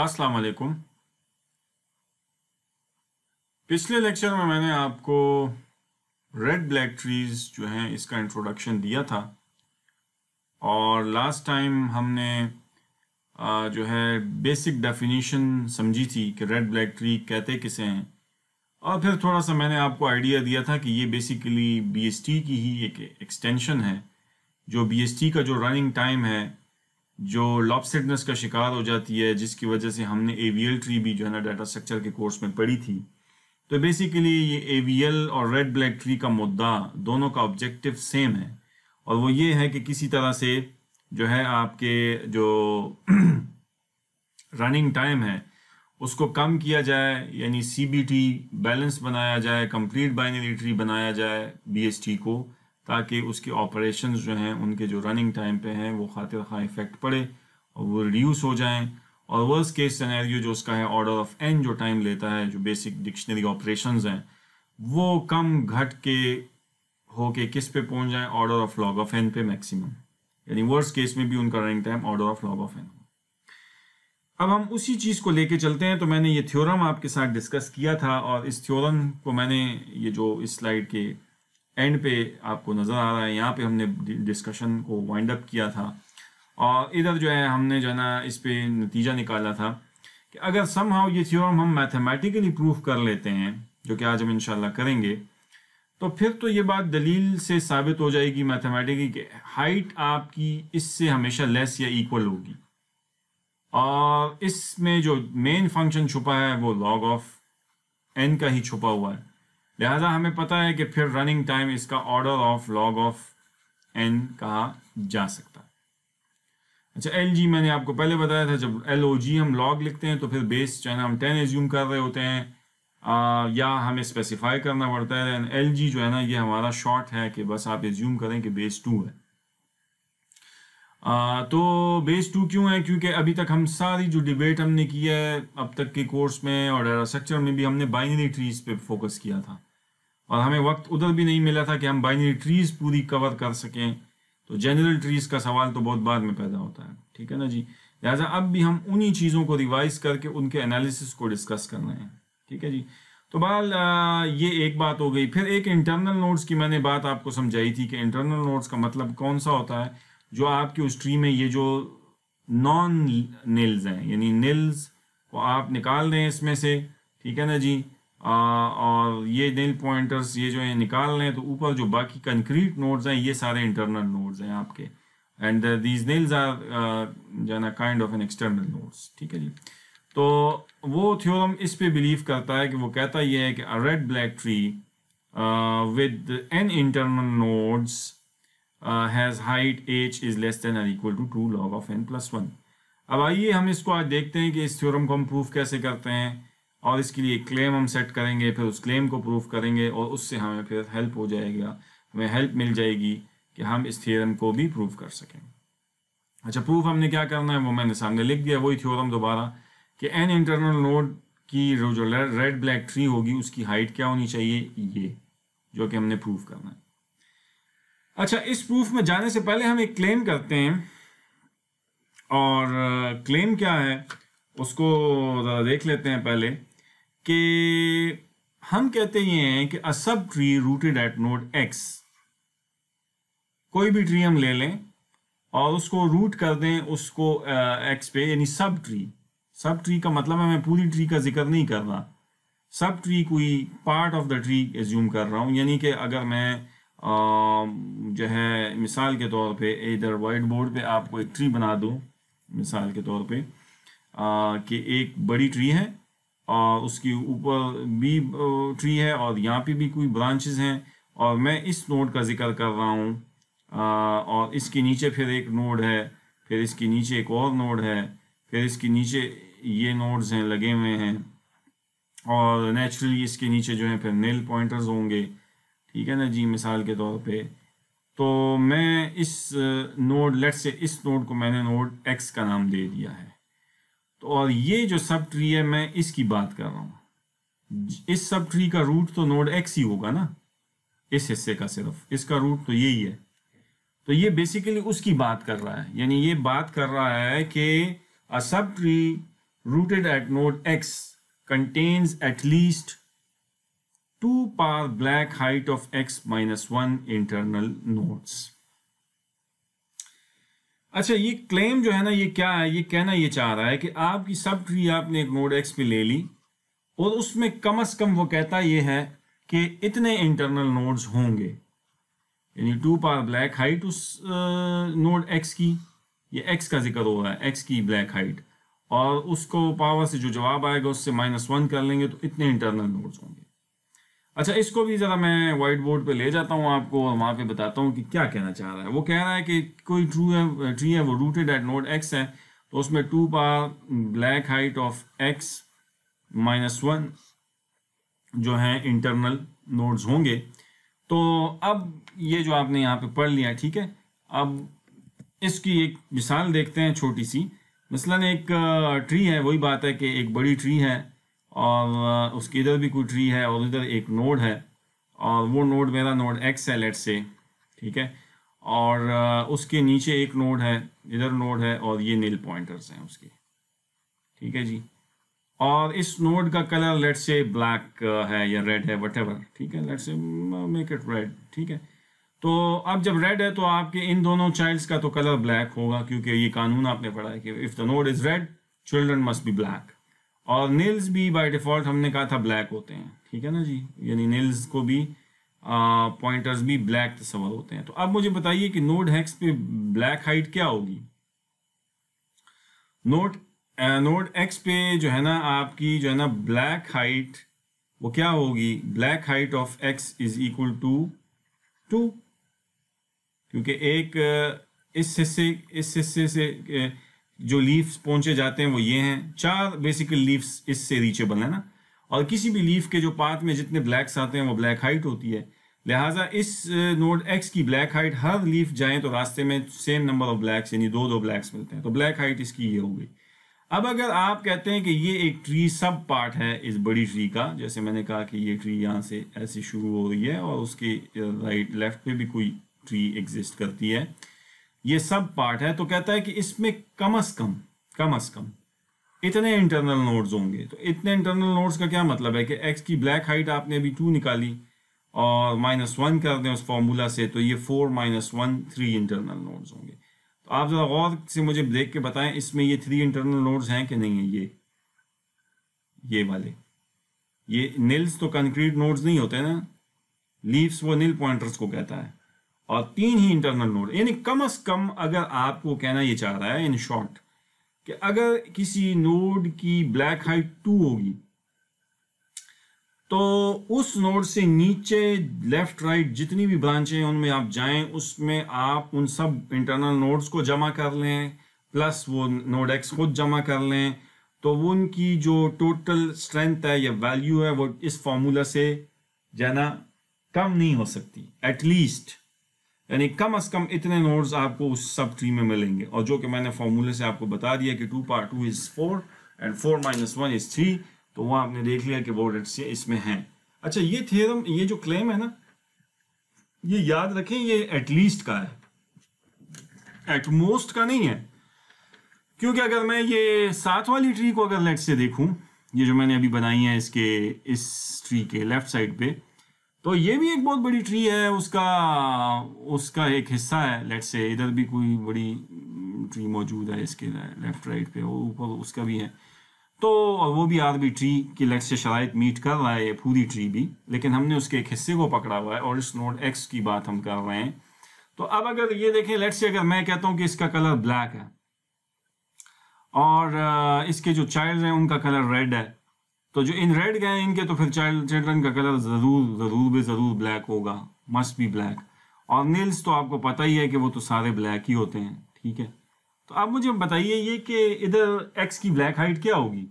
अस्सलाम वालेकुम पिछले लेक्चर में मैंने आपको रेड ब्लैक ट्रीज़ जो हैं इसका इंट्रोडक्शन दिया था और लास्ट टाइम हमने जो है बेसिक डेफिनेशन समझी थी कि रेड ब्लैक ट्री कहते किसे हैं और फिर थोड़ा सा मैंने आपको आइडिया दिया था कि ये बेसिकली बीएसटी की ही एक एक्सटेंशन है जो बीएसटी का जो रनिंग टाइम है जो लॉपसेडनेस का शिकार हो जाती है जिसकी वजह से हमने एवीएल ट्री भी जो है ना डाटा स्ट्रक्चर के कोर्स में पढ़ी थी तो बेसिकली ये एवीएल और रेड ब्लैक ट्री का मुद्दा दोनों का ऑब्जेक्टिव सेम है और वो ये है कि किसी तरह से जो है आपके जो रनिंग टाइम है उसको कम किया जाए यानी सी बैलेंस बनाया जाए कंप्लीट बाइनरी ट्री बनाया जाए बी को ताकि उसकी ऑपरेशन जो हैं उनके जो रनिंग टाइम पे हैं वो खातिर खा इफेक्ट पड़े और वो रिड्यूस हो जाएं और वर्स केस सिनेरियो जो उसका है ऑर्डर ऑफ एन जो टाइम लेता है जो बेसिक डिक्शनरी ऑपरेशन हैं वो कम घट के हो के किस पे पहुंच जाए order of log of n पे मैक्सिमम यानी वर्स केस में भी उनका running time order of log of n अब हम उसी चीज़ को लेके चलते हैं तो मैंने ये थ्योरम आपके साथ डिस्कस किया था और इस थ्योरम को मैंने ये जो इस स्लाइड के एंड पे आपको नज़र आ रहा है यहाँ पे हमने डिस्कशन को वाइंड अप किया था और इधर जो है हमने जो है ना इस पर नतीजा निकाला था कि अगर सम हाउ ये थ्योरम हम मैथमेटिकली प्रूव कर लेते हैं जो कि आज हम इंशाल्लाह करेंगे तो फिर तो ये बात दलील से साबित हो जाएगी मैथमेटिकली कि हाइट आपकी इससे हमेशा लेस या इक्वल होगी और इसमें जो मेन फंक्शन छुपा है वो लॉग ऑफ एन का ही छुपा हुआ है लिहाजा हमें पता है कि फिर रनिंग टाइम इसका order of log of n कहा जा सकता है अच्छा एल जी मैंने आपको पहले बताया था जब एल ओ जी हम लॉग लिखते हैं तो फिर बेस चाहे हम टेन एज्यूम कर रहे होते हैं आ, या हमें स्पेसिफाई करना पड़ता है एल जी जो है ना ये हमारा शॉर्ट है कि बस आप एज्यूम करें कि बेस टू है आ, तो बेस टू क्यों है क्योंकि अभी तक हम सारी जो डिबेट हमने की है अब तक के कोर्स में और स्ट्रक्चर में भी हमने बाइनरी ट्रीज पे फोकस किया था और हमें वक्त उधर भी नहीं मिला था कि हम बाइनरी ट्रीज पूरी कवर कर सकें तो जनरल ट्रीज का सवाल तो बहुत बाद में पैदा होता है ठीक है ना जी लिहाजा अब भी हम उन्हीं चीज़ों को रिवाइज करके उनके एनालिसिस को डिस्कस कर रहे हैं ठीक है जी तो बहाल ये एक बात हो गई फिर एक इंटरनल नोट्स की मैंने बात आपको समझाई थी कि इंटरनल नोट्स का मतलब कौन सा होता है जो आपकी उस ट्री में ये जो नॉन निल्स हैं यानी निल्स को आप निकाल दें इसमें से ठीक है ना जी आ, और ये नेल पॉइंटर्स ये जो है निकाल लें तो ऊपर जो बाकी कंक्रीट नोड्स हैं ये सारे इंटरनल नोड्स हैं आपके and these nils are kind of n external nodes ठीक है जी तो वो थ्योरम इस पे बिलीव करता है कि वो कहता ये है कि a red black tree with n internal nodes has height h is less than or equal to two log of n plus one अब आइए हम इसको आज देखते हैं कि इस थ्योरम को हम प्रूफ कैसे करते हैं और इसके लिए क्लेम हम सेट करेंगे फिर उस क्लेम को प्रूफ करेंगे और उससे हमें फिर हेल्प हो जाएगा हमें हेल्प मिल जाएगी कि हम इस थ्योरम को भी प्रूफ कर सकें अच्छा प्रूफ हमने क्या करना है वो मैंने सामने लिख दिया वही थ्योरम दोबारा कि एन इंटरनल नोड की जो रेड ब्लैक ट्री होगी उसकी हाइट क्या होनी चाहिए ये जो कि हमने प्रूफ करना है अच्छा इस प्रूफ में जाने से पहले हम एक क्लेम करते हैं और क्लेम uh, क्या है उसको देख लेते हैं पहले कि हम कहते ये हैं कि a subtree rooted at node x कोई भी ट्री हम ले लें और उसको रूट कर दें उसको एक्स uh, पे यानी सब ट्री सब ट्री का मतलब है मैं पूरी ट्री का जिक्र नहीं कर रहा सब ट्री कोई part of the tree assume कर रहा हूँ यानी कि अगर मैं uh, जो है मिसाल के तौर पे इधर वाइट बोर्ड पे आपको एक ट्री बना दूँ मिसाल के तौर पे uh, कि एक बड़ी ट्री है और उसके ऊपर भी ट्री है और यहाँ पे भी कोई ब्रांचेस हैं और मैं इस नोड का जिक्र कर रहा हूँ और इसके नीचे फिर एक नोड है फिर इसके नीचे एक और नोड है फिर इसके नीचे ये नोड्स हैं लगे हुए हैं और नेचुरली इसके नीचे जो है फिर नेल पॉइंटर्स होंगे ठीक है ना जी मिसाल के तौर पे तो मैं इस नोड लेट से इस नोड को मैंने नोड एक्स का नाम दे दिया है तो और ये जो सब ट्री है मैं इसकी बात कर रहा हूं इस सब ट्री का रूट तो नोड एक्स ही होगा ना इस हिस्से का सिर्फ इसका रूट तो यही है तो ये बेसिकली उसकी बात कर रहा है यानी ये बात कर रहा है कि a subtree rooted at node x contains at least two par black height of x minus one internal nodes अच्छा ये क्लेम जो है ना ये क्या है ये कहना ये चाह रहा है कि आपकी सब ट्री आपने एक नोड एक्स पे ले ली और उसमें कम अज कम वो कहता ये है कि इतने इंटरनल नोड्स होंगे यानी टू पार ब्लैक हाइट उस नोड एक्स की ये एक्स का जिक्र हो रहा है एक्स की ब्लैक हाइट और उसको पावर से जो जवाब आएगा उससे माइनस वन कर लेंगे तो इतने इंटरनल नोड्स होंगे अच्छा इसको भी ज़रा मैं वाइट बोर्ड पे ले जाता हूँ आपको और वहाँ पे बताता हूँ कि क्या कहना चाह रहा है वो कह रहा है कि कोई ट्रू है ट्री है वो रूटेड एट नोड एक्स है तो उसमें two par black height of x minus one जो है इंटरनल नोड्स होंगे तो अब ये जो आपने यहाँ पे पढ़ लिया ठीक है अब इसकी एक मिसाल देखते हैं छोटी सी मसलन एक ट्री है वही बात है कि एक बड़ी ट्री है और उसके इधर भी कोई ट्री है और इधर एक नोड है और वो नोड मेरा नोड एक्स है लेट से ठीक है और उसके नीचे एक नोड है इधर नोड है और ये नील पॉइंटर्स हैं उसके ठीक है जी और इस नोड का कलर लेट से ब्लैक है या रेड है वट ठीक है लेट से मेक इट रेड ठीक है तो अब जब रेड है तो आपके इन दोनों चाइल्ड्स का तो कलर ब्लैक होगा क्योंकि ये कानून आपने पढ़ा है कि if the node is red children must be black और नील्स भी बाय डिफॉल्ट हमने कहा था ब्लैक होते हैं ठीक है ना जी यानी नेल्स को भी पॉइंटर्स भी ब्लैक तस्वर होते हैं तो अब मुझे बताइए कि नोड हैक्स पे ब्लैक हाइट क्या होगी नोट नोड एक्स पे जो है ना आपकी जो है ना ब्लैक हाइट वो क्या होगी black height of x is equal to two क्योंकि एक इस हिस्से इस हिस्से से जो लीव्स पहुंचे जाते हैं वो ये हैं चार बेसिकल लीव्स इससे रीचेबल है ना और किसी भी लीफ के जो पाथ में जितने ब्लैक्स आते हैं वो ब्लैक हाइट होती है लिहाजा इस नोड एक्स की ब्लैक हाइट हर लीफ जाए तो रास्ते में सेम नंबर ऑफ ब्लैक्स यानी दो दो ब्लैक्स मिलते हैं तो ब्लैक हाइट इसकी ये हो गई अब अगर आप कहते हैं कि ये एक ट्री सब पार्ट है इस बड़ी ट्री का जैसे मैंने कहा कि ये ट्री यहाँ से ऐसे शुरू हो रही है और उसके राइट लेफ्ट पे भी कोई ट्री एग्जिस्ट करती है ये सब पार्ट है तो कहता है कि इसमें कम अज कम कम अज कम इतने इंटरनल नोड्स होंगे तो इतने इंटरनल नोड्स का क्या मतलब है कि एक्स की ब्लैक हाइट आपने अभी टू निकाली और माइनस वन कर दें उस फॉर्मूला से तो ये four minus one three internal nodes होंगे तो आप ज़रा गौर से मुझे देख के बताएं इसमें ये थ्री इंटरनल नोड्स हैं कि नहीं है ये ये वाले ये नील्स तो कंक्रीट नोड्स नहीं होते ना लीव्स वो नील पॉइंटर्स को कहता है और तीन ही इंटरनल नोड यानी कम अज कम अगर आपको कहना ये चाह रहा है इन शॉर्ट कि अगर किसी नोड की ब्लैक हाइट टू होगी तो उस नोड से नीचे लेफ्ट राइट जितनी भी ब्रांचें हैं उनमें आप जाएं उसमें आप उन सब इंटरनल नोड्स को जमा कर लें प्लस वो नोड एक्स खुद जमा कर लें तो वो उनकी जो टोटल स्ट्रेंथ है या वैल्यू है वो इस फॉर्मूला से जाना कम नहीं हो सकती एटलीस्ट यानी कम अज कम इतने नोड्स आपको उस सब ट्री में मिलेंगे और जो कि मैंने फॉर्मूले से आपको बता दिया कि two power two is four and four minus one is three तो वहां आपने देख लिया कि वो से इसमें हैं अच्छा ये थ्योरम ये जो क्लेम है ना ये याद रखें ये एटलीस्ट का है एटमोस्ट का नहीं है क्योंकि अगर मैं ये सात वाली ट्री को अगर लेट से देखूं ये जो मैंने अभी बनाई है इसके इस ट्री के लेफ्ट साइड पे तो ये भी एक बहुत बड़ी ट्री है उसका उसका एक हिस्सा है लेट से इधर भी कोई बड़ी ट्री मौजूद है इसके लेफ्ट राइट पे ऊपर उसका भी है तो वो भी आर ट्री की लेट से शराइ मीट कर रहा है ये पूरी ट्री भी लेकिन हमने उसके एक हिस्से को पकड़ा हुआ है और इस नोड एक्स की बात हम कर रहे हैं तो अब अगर ये देखें लेट से अगर मैं कहता हूँ कि इसका कलर ब्लैक है और इसके जो चाइल्ड हैं उनका कलर रेड है तो जो इन रेड गए इनके तो फिर चाइल्ड चिल्ड्रन का कलर ज़रूर ज़रूर भी ज़रूर ब्लैक होगा मस्ट बी ब्लैक और नेल्स तो आपको पता ही है कि वो तो सारे ब्लैक ही होते हैं ठीक है तो आप मुझे बताइए ये कि इधर एक्स की ब्लैक हाइट क्या होगी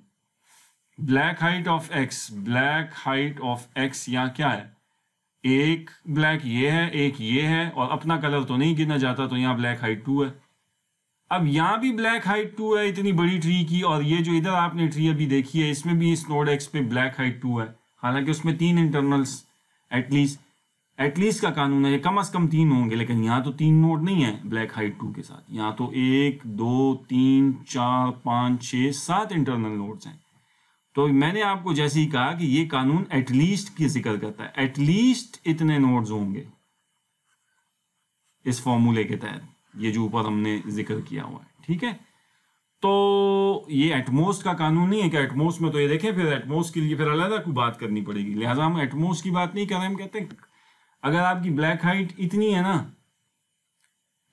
black height of x black height of x यहाँ क्या है एक ब्लैक ये है एक ये है और अपना कलर तो नहीं गिना जाता तो यहाँ ब्लैक हाइट टू है अब यहाँ भी ब्लैक हाइट टू है इतनी बड़ी ट्री की और ये जो इधर आपने ट्री अभी देखी है इसमें भी इस नोड एक्स पे ब्लैक हाइट टू है हालांकि उसमें तीन इंटरनल्स एटलीस्ट एटलीस्ट का कानून है कम अज कम तीन होंगे लेकिन यहाँ तो तीन नोड नहीं है ब्लैक हाइट टू के साथ यहाँ तो एक दो तीन चार पाँच छः सात इंटरनल नोड्स हैं तो मैंने आपको जैसे ही कहा कि ये कानून एटलीस्ट की जिक्र करता है एटलीस्ट इतने नोड्स होंगे इस फॉर्मूले के तहत ये जो ऊपर हमने जिक्र किया हुआ है ठीक है तो ये एटमोस का कानून नहीं है कि एटमोस में तो ये देखें फिर एटमोस के लिए फिर अलग को बात करनी पड़ेगी लिहाजा हम एटमोस की बात नहीं कर रहे हम कहते हैं अगर आपकी ब्लैक हाइट इतनी है ना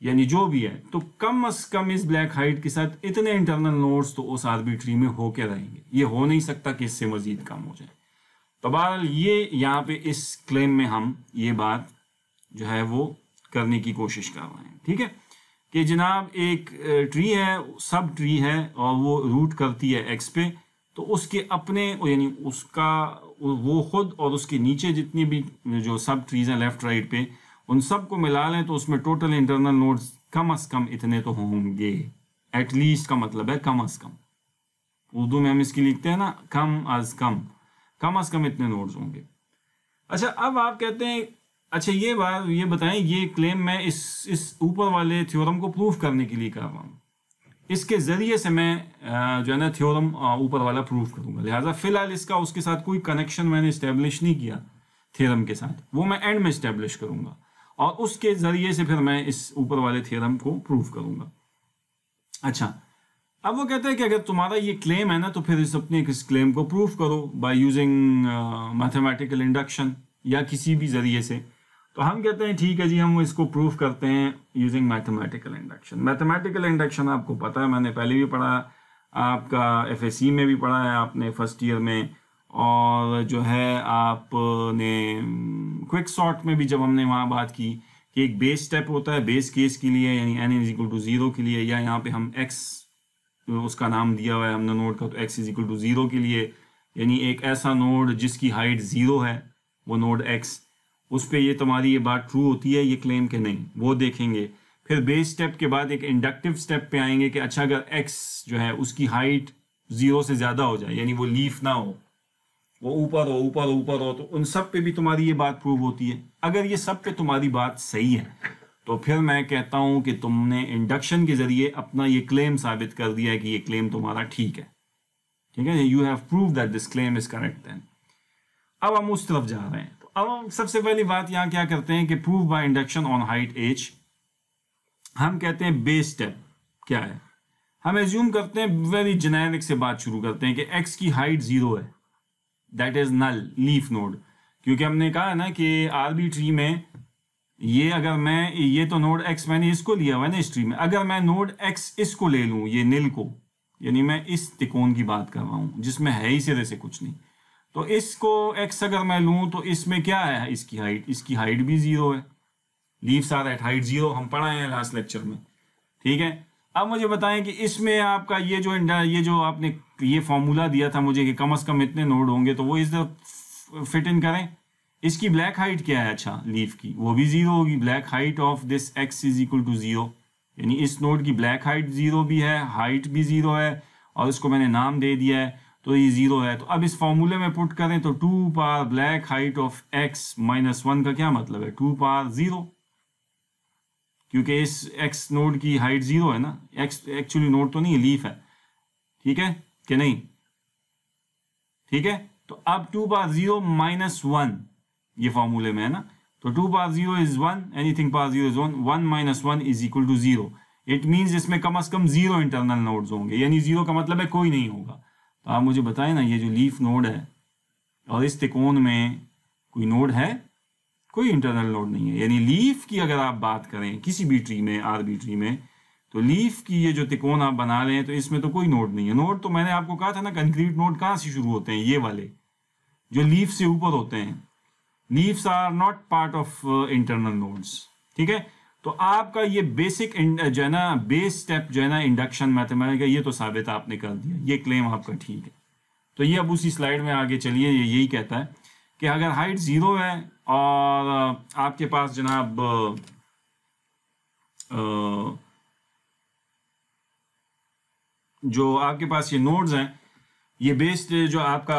यानी जो भी है तो कम अज कम इस ब्लैक हाइट के साथ इतने इंटरनल नोड्स तो उस आर्बिट्री में होके रहेंगे ये हो नहीं सकता कि इससे मजीद कम हो जाए तो बहरहाल ये यहाँ पे इस क्लेम में हम ये बात जो है वो करने की कोशिश कर रहे हैं ठीक है कि जनाब एक ट्री है सब ट्री है और वो रूट करती है एक्स पे तो उसके अपने यानी उसका वो खुद और उसके नीचे जितनी भी जो सब ट्रीज हैं लेफ्ट राइट पे उन सब को मिला लें तो उसमें टोटल इंटरनल नोड्स कम अज कम इतने तो होंगे एटलीस्ट का मतलब है कम अज कम उर्दू में हम इसकी लिखते हैं ना कम अज कम कम अज कम इतने नोड्स होंगे अच्छा अब आप कहते हैं अच्छा ये बात ये बताएं ये क्लेम मैं इस इस ऊपर वाले थ्योरम को प्रूफ करने के लिए कर रहा हूँ इसके ज़रिए से मैं जो है ना थ्योरम ऊपर वाला प्रूफ करूँगा लिहाजा फ़िलहाल इसका उसके साथ कोई कनेक्शन मैंने इस्टेब्लिश नहीं किया थ्योरम के साथ वो मैं एंड में इस्टेब्लिश करूँगा और उसके ज़रिए से फिर मैं इस ऊपर वाले थ्योरम को प्रूफ करूँगा अच्छा अब वो कहते हैं कि अगर तुम्हारा ये क्लेम है ना तो फिर इस अपने इस क्लेम को प्रूफ करो बाई यूजिंग मैथमेटिकल इंडक्शन या किसी भी ज़रिए से तो हम कहते हैं ठीक है जी हम इसको प्रूफ करते हैं using mathematical induction mathematical induction आपको पता है मैंने पहले भी पढ़ा आपका एफ में भी पढ़ा है आपने फर्स्ट ईयर में और जो है आपने क्विक शॉर्ट में भी जब हमने वहाँ बात की कि एक बेस स्टेप होता है बेस केस के लिए यानी n is equal to zero के लिए या यहाँ पे हम एक्स उसका नाम दिया हुआ है हमने नोड का तो x is equal to zero के लिए यानी एक ऐसा नोड जिसकी हाइट ज़ीरो है वो नोड एक्स उस पर ये तुम्हारी ये बात ट्रू होती है ये क्लेम के नहीं वो देखेंगे फिर बेस स्टेप के बाद एक इंडक्टिव स्टेप पे आएंगे कि अच्छा अगर एक्स जो है उसकी हाइट जीरो से ज़्यादा हो जाए यानी वो लीफ ना हो वो ऊपर हो ऊपर हो ऊपर हो तो उन सब पे भी तुम्हारी ये बात प्रूव होती है अगर ये सब पे तुम्हारी बात सही है तो फिर मैं कहता हूं कि तुमने इंडक्शन के ज़रिए अपना ये क्लेम साबित कर दिया है कि ये क्लेम तुम्हारा ठीक है ठीक है you have prove that this claim is correct then अब हम उस तरफ जा रहे हैं अब हम सबसे पहली बात यहां क्या करते हैं कि prove by induction on height h हम कहते हैं बेस स्टेप क्या है हम एज्यूम करते हैं वेरी जेनेरिक से बात शुरू करते हैं कि एक्स की हाइट जीरो है that is null leaf node क्योंकि हमने कहा ना कि आरबी ट्री में ये अगर मैं ये तो नोड एक्स मैंने इसको लिया हुआ है ना इस ट्री में अगर मैं नोड एक्स इसको ले लूं ये नील को यानी मैं इस तिकोन की बात कर रहा हूं जिसमें है ही सिरे से कुछ नहीं तो इसको एक्स अगर मैं लूँ तो इसमें क्या है इसकी हाइट इसकी हाइट भी जीरो है leaves are at height zero हम पढ़ाए हैं लास्ट लेक्चर में ठीक है अब मुझे बताएं कि इसमें आपका ये जो इंडा ये जो आपने ये फॉर्मूला दिया था मुझे कि कम अज कम इतने नोड होंगे तो वो इस तरह फिट इन करें इसकी ब्लैक हाइट क्या है अच्छा लीव की वो भी जीरो होगी black height of this x is equal to zero यानी इस नोड की ब्लैक हाइट जीरो भी है हाइट भी जीरो है और इसको मैंने नाम दे दिया है तो ये ज़ीरो है तो अब इस फॉर्मूले में पुट करें तो two par black height of x minus one का क्या मतलब है टू पार ज़ीरो क्योंकि इस एक्स नोड की हाइट ज़ीरो है ना एक्स एक्चुअली नोड तो नहीं लीफ है ठीक है कि नहीं ठीक है तो अब two power zero minus one ये फॉर्मूले में है ना तो two power zero is one anything power zero is one one minus one is equal to zero it mean इसमें कम अज कम जीरो इंटरनल नोड्स होंगे यानी जीरो का मतलब है कोई नहीं होगा तो आप मुझे बताएं ना ये जो लीफ नोड है और इस तिकोन में कोई नोड है कोई इंटरनल नोड नहीं है यानी लीफ की अगर आप बात करें किसी भी ट्री में आर बी ट्री में तो लीफ की ये जो तिकोन आप बना रहे हैं तो इसमें तो कोई नोड नहीं है नोड तो मैंने आपको कहा था ना कंक्रीट नोड कहाँ से शुरू होते हैं ये वाले जो लीफ से ऊपर होते हैं leaves are not part of internal nodes ठीक है तो आपका ये बेसिक जो है ना बेस स्टेप जो है ना इंडक्शन मैथमेटिक ये तो साबित आपने कर दिया ये क्लेम आपका ठीक है तो ये अब उसी स्लाइड में आगे चलिए ये यही कहता है कि अगर हाइट ज़ीरो है और आपके पास जनाब जो आपके पास ये नोड्स हैं ये बेस्ट जो आपका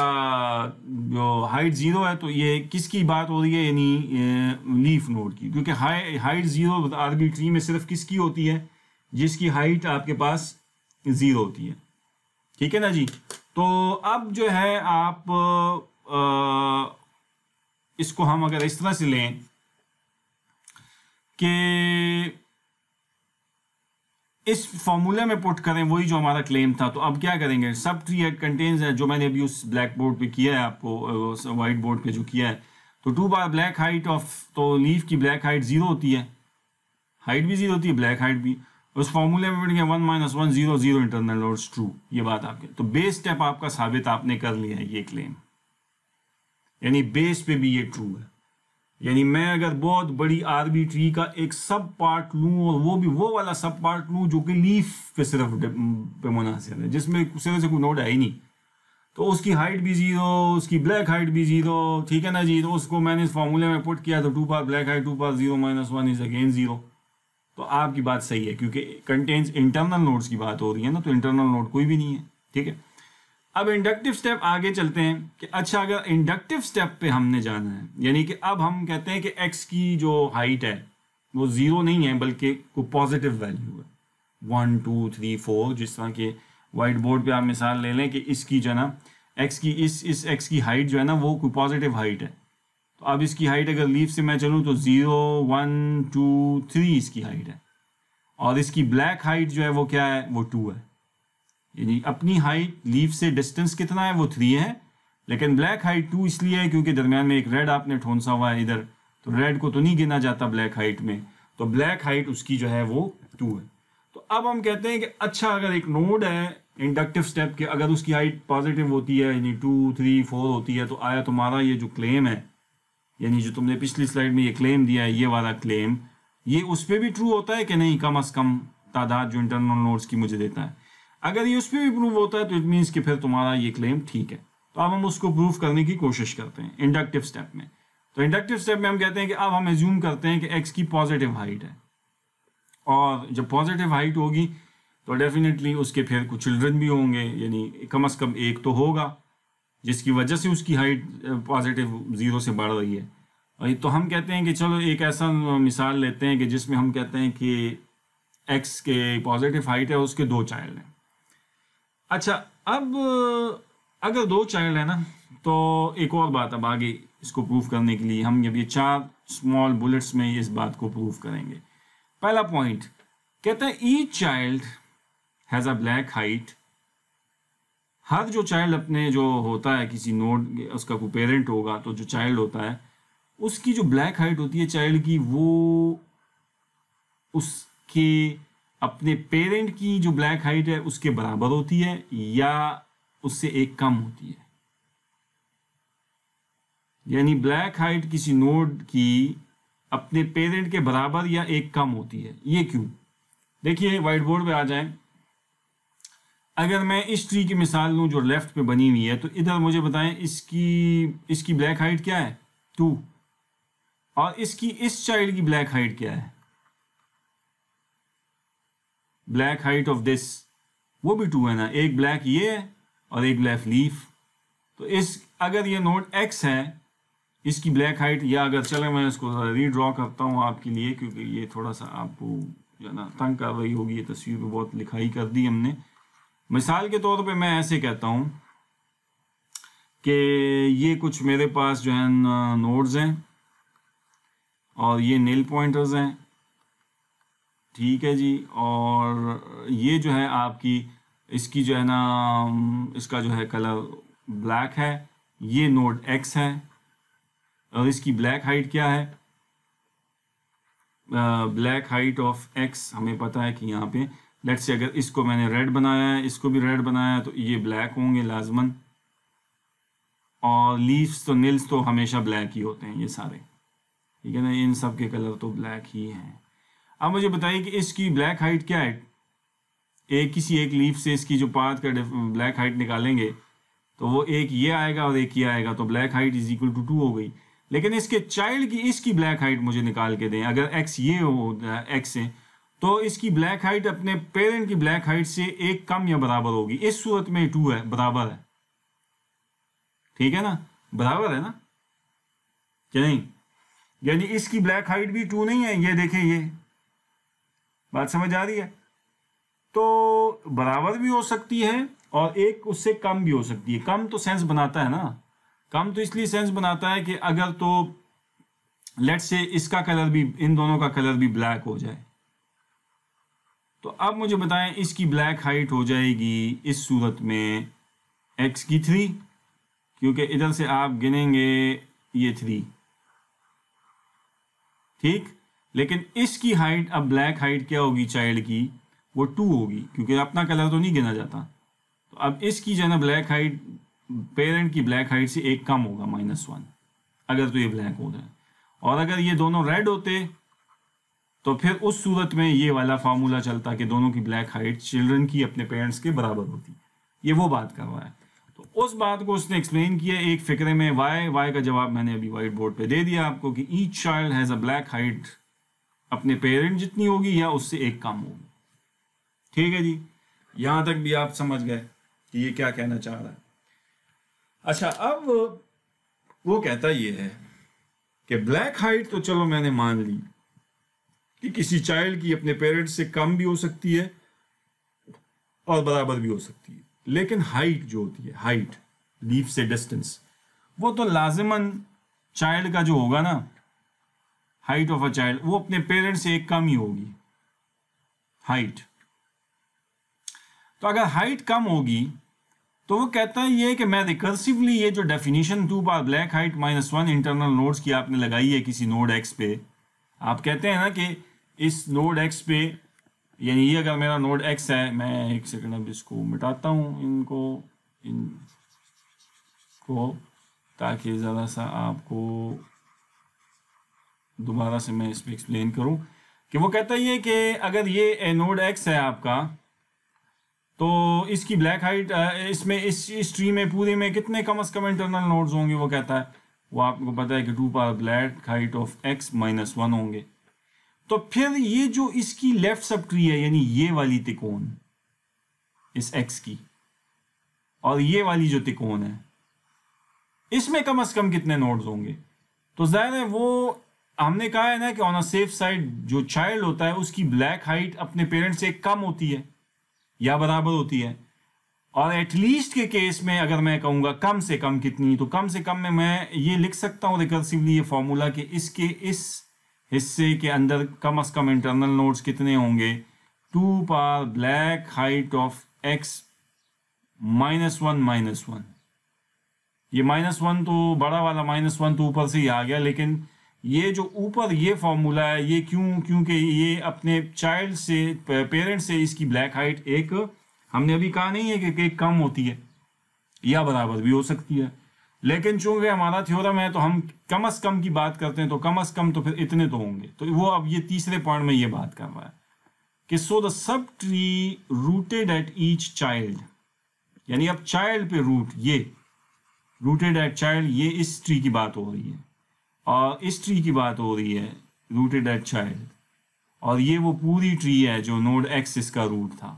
जो हाइट ज़ीरो है तो ये किसकी बात हो रही है यानी लीफ नोड की क्योंकि हाई हाइट ज़ीरो आर्गी ट्री में सिर्फ किसकी होती है जिसकी हाइट आपके पास ज़ीरो होती है ठीक है ना जी तो अब जो है आप आ, इसको हम अगर इस तरह से लें कि इस फॉर्मूले में पुट करें वही जो हमारा क्लेम था तो अब क्या करेंगे सब ट्री एट कंटेन्स है जो मैंने अभी उस ब्लैक बोर्ड पे किया है आपको वाइट बोर्ड पे जो किया है तो टू बार ब्लैक हाइट ऑफ तो लीफ की ब्लैक हाइट जीरो होती है हाइट भी जीरो होती है ब्लैक हाइट भी उस फॉर्मूले में गया one minus one zero zero internal और ट्रू ये बात आपके तो बेस स्टेप आपका साबित आपने कर लिया है ये क्लेम यानी बेस पे भी ये ट्रू है यानी मैं अगर बहुत बड़ी आरबी ट्री का एक सब पार्ट लूँ और वो भी वो वाला सब पार्ट लूँ जो कि लीफ पे सिर्फ पे मुनासर है जिसमें से कोई नोड है ही नहीं तो उसकी हाइट भी जीरो उसकी ब्लैक हाइट भी जीरो ठीक है ना जी तो उसको मैंने इस फार्मूले में पुट किया तो two par black height two power zero minus one is again zero तो आपकी बात सही है क्योंकि कंटेंस इंटरनल नोट्स की बात हो रही है ना तो इंटरनल नोट कोई भी नहीं है ठीक है अब इंडक्टिव स्टेप आगे चलते हैं कि अच्छा अगर इंडक्टिव स्टेप पे हमने जाना है यानी कि अब हम कहते हैं कि एक्स की जो हाइट है वो ज़ीरो नहीं है बल्कि को पॉजिटिव वैल्यू है वन टू थ्री फोर जिस तरह के वाइट बोर्ड पे आप मिसाल ले लें कि इसकी जो है ना एक्स की इस इस एक्स की हाइट जो है ना वो कोई पॉजिटिव हाइट है तो अब इसकी हाइट अगर लीफ से मैं चलूँ तो ज़ीरो वन टू थ्री इसकी हाइट है और इसकी ब्लैक हाइट जो है वो क्या है वो टू है यानी अपनी हाइट लीफ से डिस्टेंस कितना है वो थ्री है लेकिन ब्लैक हाइट टू इसलिए है क्योंकि दरमियान में एक रेड आपने ठोंसा हुआ है इधर तो रेड को तो नहीं गिना जाता ब्लैक हाइट में तो ब्लैक हाइट उसकी जो है वो टू है तो अब हम कहते हैं कि अच्छा अगर एक नोड है इंडक्टिव स्टेप के अगर उसकी हाइट पॉजिटिव होती है यानी टू थ्री फोर होती है तो आया तुम्हारा ये जो क्लेम है यानी जो तुमने पिछली स्लाइड में ये क्लेम दिया है ये वाला क्लेम ये उस पर भी ट्रू होता है कि नहीं कम अज कम तादाद जो इंटरनल नोड्स की मुझे देता है अगर ये उस पर भी प्रूव होता है तो इट मीन्स कि फिर तुम्हारा ये क्लेम ठीक है तो अब हम उसको प्रूव करने की कोशिश करते हैं इंडक्टिव स्टेप में तो इंडक्टिव स्टेप में हम कहते हैं कि अब हम एज्यूम करते हैं कि एक्स की पॉजिटिव हाइट है और जब पॉजिटिव हाइट होगी तो डेफिनेटली उसके फिर कुछ चिल्ड्रन भी होंगे यानी कम अज़ कम एक तो होगा जिसकी वजह से उसकी हाइट पॉजिटिव ज़ीरो से बढ़ रही है तो हम कहते हैं कि चलो एक ऐसा मिसाल लेते हैं कि जिसमें हम कहते हैं कि एक्स के पॉजिटिव हाइट है उसके दो चाइल्ड हैं अच्छा अब अगर दो चाइल्ड है ना तो एक और बात अब आगे इसको प्रूव करने के लिए हम जब ये चार स्मॉल बुलेट्स में इस बात को प्रूव करेंगे पहला पॉइंट कहते हैं each child has a black height हर जो चाइल्ड अपने जो होता है किसी नोड उसका कोई पेरेंट होगा तो जो चाइल्ड होता है उसकी जो ब्लैक हाइट होती है चाइल्ड की वो उसके अपने पेरेंट की जो ब्लैक हाइट है उसके बराबर होती है या उससे एक कम होती है यानी ब्लैक हाइट किसी नोड की अपने पेरेंट के बराबर या एक कम होती है ये क्यों देखिए वाइट बोर्ड पे आ जाए अगर मैं इस ट्री की मिसाल लूँ जो लेफ्ट पे बनी हुई है तो इधर मुझे बताएं इसकी इसकी ब्लैक हाइट क्या है टू और इसकी इस चाइल्ड की ब्लैक हाइट क्या है ब्लैक हाइट ऑफ दिस वो भी टू है ना एक ब्लैक ये है और एक ब्लैक लीफ तो इस अगर ये नोट एक्स है इसकी ब्लैक हाइट या अगर चले मैं इसको रीड्रॉ करता हूँ आपके लिए क्योंकि ये थोड़ा सा आपको जो ना तंग कर रही होगी ये तस्वीर पे बहुत लिखाई कर दी हमने मिसाल के तौर पे मैं ऐसे कहता हूँ कि ये कुछ मेरे पास जो है नोट्स हैं और ये नेल पॉइंटर्स हैं ठीक है जी और ये जो है आपकी इसकी जो है ना इसका जो है कलर ब्लैक है ये नोट एक्स है और इसकी ब्लैक हाइट क्या है ब्लैक हाइट ऑफ एक्स हमें पता है कि यहाँ पे लेट्स से अगर इसको मैंने रेड बनाया है इसको भी रेड बनाया है तो ये ब्लैक होंगे लाजमन और लीव्स तो नील्स तो हमेशा ब्लैक ही होते हैं ये सारे ठीक है ना इन सब के कलर तो ब्लैक ही हैं अब मुझे बताइए कि इसकी ब्लैक हाइट क्या है एक किसी एक लीफ से इसकी जो पात का ब्लैक हाइट निकालेंगे तो वो एक ये आएगा और एक ये आएगा तो black height is equal to two हो गई लेकिन इसके चाइल्ड की इसकी ब्लैक हाइट मुझे निकाल के दें अगर एक्स ये हो एक्स है तो इसकी ब्लैक हाइट अपने पेरेंट की ब्लैक हाइट से एक कम या बराबर होगी इस सूरत में टू है बराबर है ठीक है ना बराबर है ना क्या नहीं यानी इसकी ब्लैक हाइट भी टू नहीं है ये देखें ये बात समझ आ रही है तो बराबर भी हो सकती है और एक उससे कम भी हो सकती है कम तो सेंस बनाता है ना कम तो इसलिए सेंस बनाता है कि अगर तो लेट से इसका कलर भी इन दोनों का कलर भी ब्लैक हो जाए तो अब मुझे बताएं इसकी ब्लैक हाइट हो जाएगी इस सूरत में एक्स की थ्री क्योंकि इधर से आप गिनेंगे ये थ्री ठीक लेकिन इसकी हाइट अब ब्लैक हाइट क्या होगी चाइल्ड की वो टू होगी क्योंकि अपना कलर तो नहीं गिना जाता तो अब इसकी जो है ना ब्लैक हाइट पेरेंट की ब्लैक हाइट से एक कम होगा माइनस वन अगर तो ये ब्लैक हो रहा है और अगर ये दोनों रेड होते तो फिर उस सूरत में ये वाला फार्मूला चलता कि दोनों की ब्लैक हाइट चिल्ड्रन की अपने पेरेंट्स के बराबर होती ये वो बात कर रहा है तो उस बात को उसने एक्सप्लेन किया एक फिक्रे में वाई वाई का जवाब मैंने अभी वाइट बोर्ड पे दे दिया आपको कि each child has a black height अपने पेरेंट जितनी होगी या उससे एक कम होगी ठीक है जी यहां तक भी आप समझ गए कि ये क्या कहना चाह रहा है अच्छा अब वो कहता ये है कि ब्लैक हाइट तो चलो मैंने मान ली कि किसी चाइल्ड की अपने पेरेंट्स से कम भी हो सकती है और बराबर भी हो सकती है लेकिन हाइट जो होती है हाइट लीफ से डिस्टेंस वो तो लाजमन चाइल्ड का जो होगा ना हाइट ऑफ अ चाइल्ड वो अपने पेरेंट्स से एक कम ही होगी हाइट तो अगर हाइट कम होगी तो वो कहता है ये कि मैं रिकर्सिवली ये जो डेफिनेशन टू बार black height minus one internal nodes की आपने लगाई है किसी नोड एक्स पे आप कहते हैं ना कि इस नोड एक्स पे यानी ये अगर मेरा नोड एक्स है मैं एक सेकंड अब इसको मिटाता हूँ इनको इन को ताकि ज़रा सा आपको दोबारा से मैं इस पर एक्सप्लेन करूं कि वो कहता है कि अगर ये एनोड एक्स है आपका तो इसकी ब्लैक हाइट इसमें इस, स्ट्री में पूरे में कितने कम अज कम इंटरनल नोड्स होंगे वो कहता है वो आपको पता है कि two power black height of x minus one होंगे तो फिर ये जो इसकी लेफ्ट सब ट्री है यानी ये वाली तिकोन इस एक्स की और ये वाली जो तिकोन है इसमें कम अज कम कितने नोड्स होंगे तो जाहिर है वो हमने कहा है ना कि ऑन अ सेफ साइड जो चाइल्ड होता है उसकी ब्लैक हाइट अपने पेरेंट्स से कम होती है या बराबर होती है और एटलीस्ट के केस में अगर मैं कहूँगा कम से कम कितनी तो कम से कम में मैं ये लिख सकता हूँ रिकर्सिवली ये फॉर्मूला कि इसके इस हिस्से के अंदर कम अज कम इंटरनल नोट्स कितने होंगे two par black height of x minus one minus one ये माइनस वन तो बड़ा वाला माइनस वन तो ऊपर से ही आ गया लेकिन ये जो ऊपर ये फॉर्मूला है ये क्यों क्योंकि ये अपने चाइल्ड से पेरेंट से इसकी ब्लैक हाइट एक हमने अभी कहा नहीं है कि, एक कम होती है या बराबर भी हो सकती है लेकिन चूंकि हमारा थ्योरम है तो हम कम अज कम की बात करते हैं तो कम अज कम तो फिर इतने तो होंगे तो वो अब ये तीसरे पॉइंट में ये बात कर रहा है कि so the subtree rooted at each child यानी अब चाइल्ड पे रूट ये रूटेड एट चाइल्ड ये इस ट्री की बात हो रही है और इस ट्री की बात हो रही है रूटेड एट चाइल्ड और ये वो पूरी ट्री है जो नोड एक्स इसका रूट था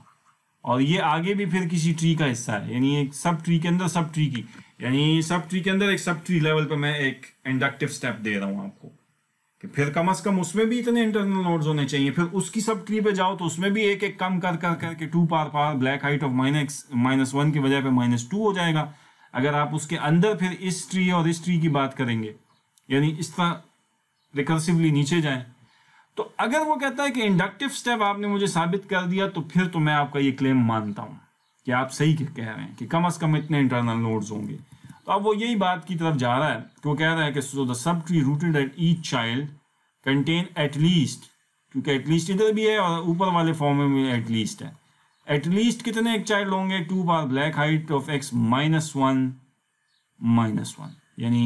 और ये आगे भी फिर किसी ट्री का हिस्सा है यानी एक सब ट्री के अंदर सब ट्री की यानी सब ट्री के अंदर एक सब ट्री लेवल पर मैं एक इंडक्टिव स्टेप दे रहा हूँ आपको कि फिर कम अज कम उसमें भी इतने इंटरनल नोड्स होने चाहिए फिर उसकी सब ट्री पे जाओ तो उसमें भी एक एक कम कर कर करके two power power black height of minus minus one की वजह पे माइनस टू हो जाएगा अगर आप उसके अंदर फिर इस ट्री और इस ट्री की बात करेंगे यानी इस तरह रिकर्सिवली नीचे जाएं तो अगर वो कहता है कि इंडक्टिव स्टेप आपने मुझे साबित कर दिया तो फिर तो मैं आपका ये क्लेम मानता हूं कि आप सही कह रहे हैं कि कम अज कम इतने इंटरनल नोड्स होंगे तो अब वो यही बात की तरफ जा रहा है कि वो कह रहा है कि so the subtree rooted at each child contain at least क्योंकि एटलीस्ट इधर भी है और ऊपर वाले फॉर्म में एटलीस्ट है एटलीस्ट कितने एक चाइल्ड होंगे टू बार black height of x minus one minus one यानी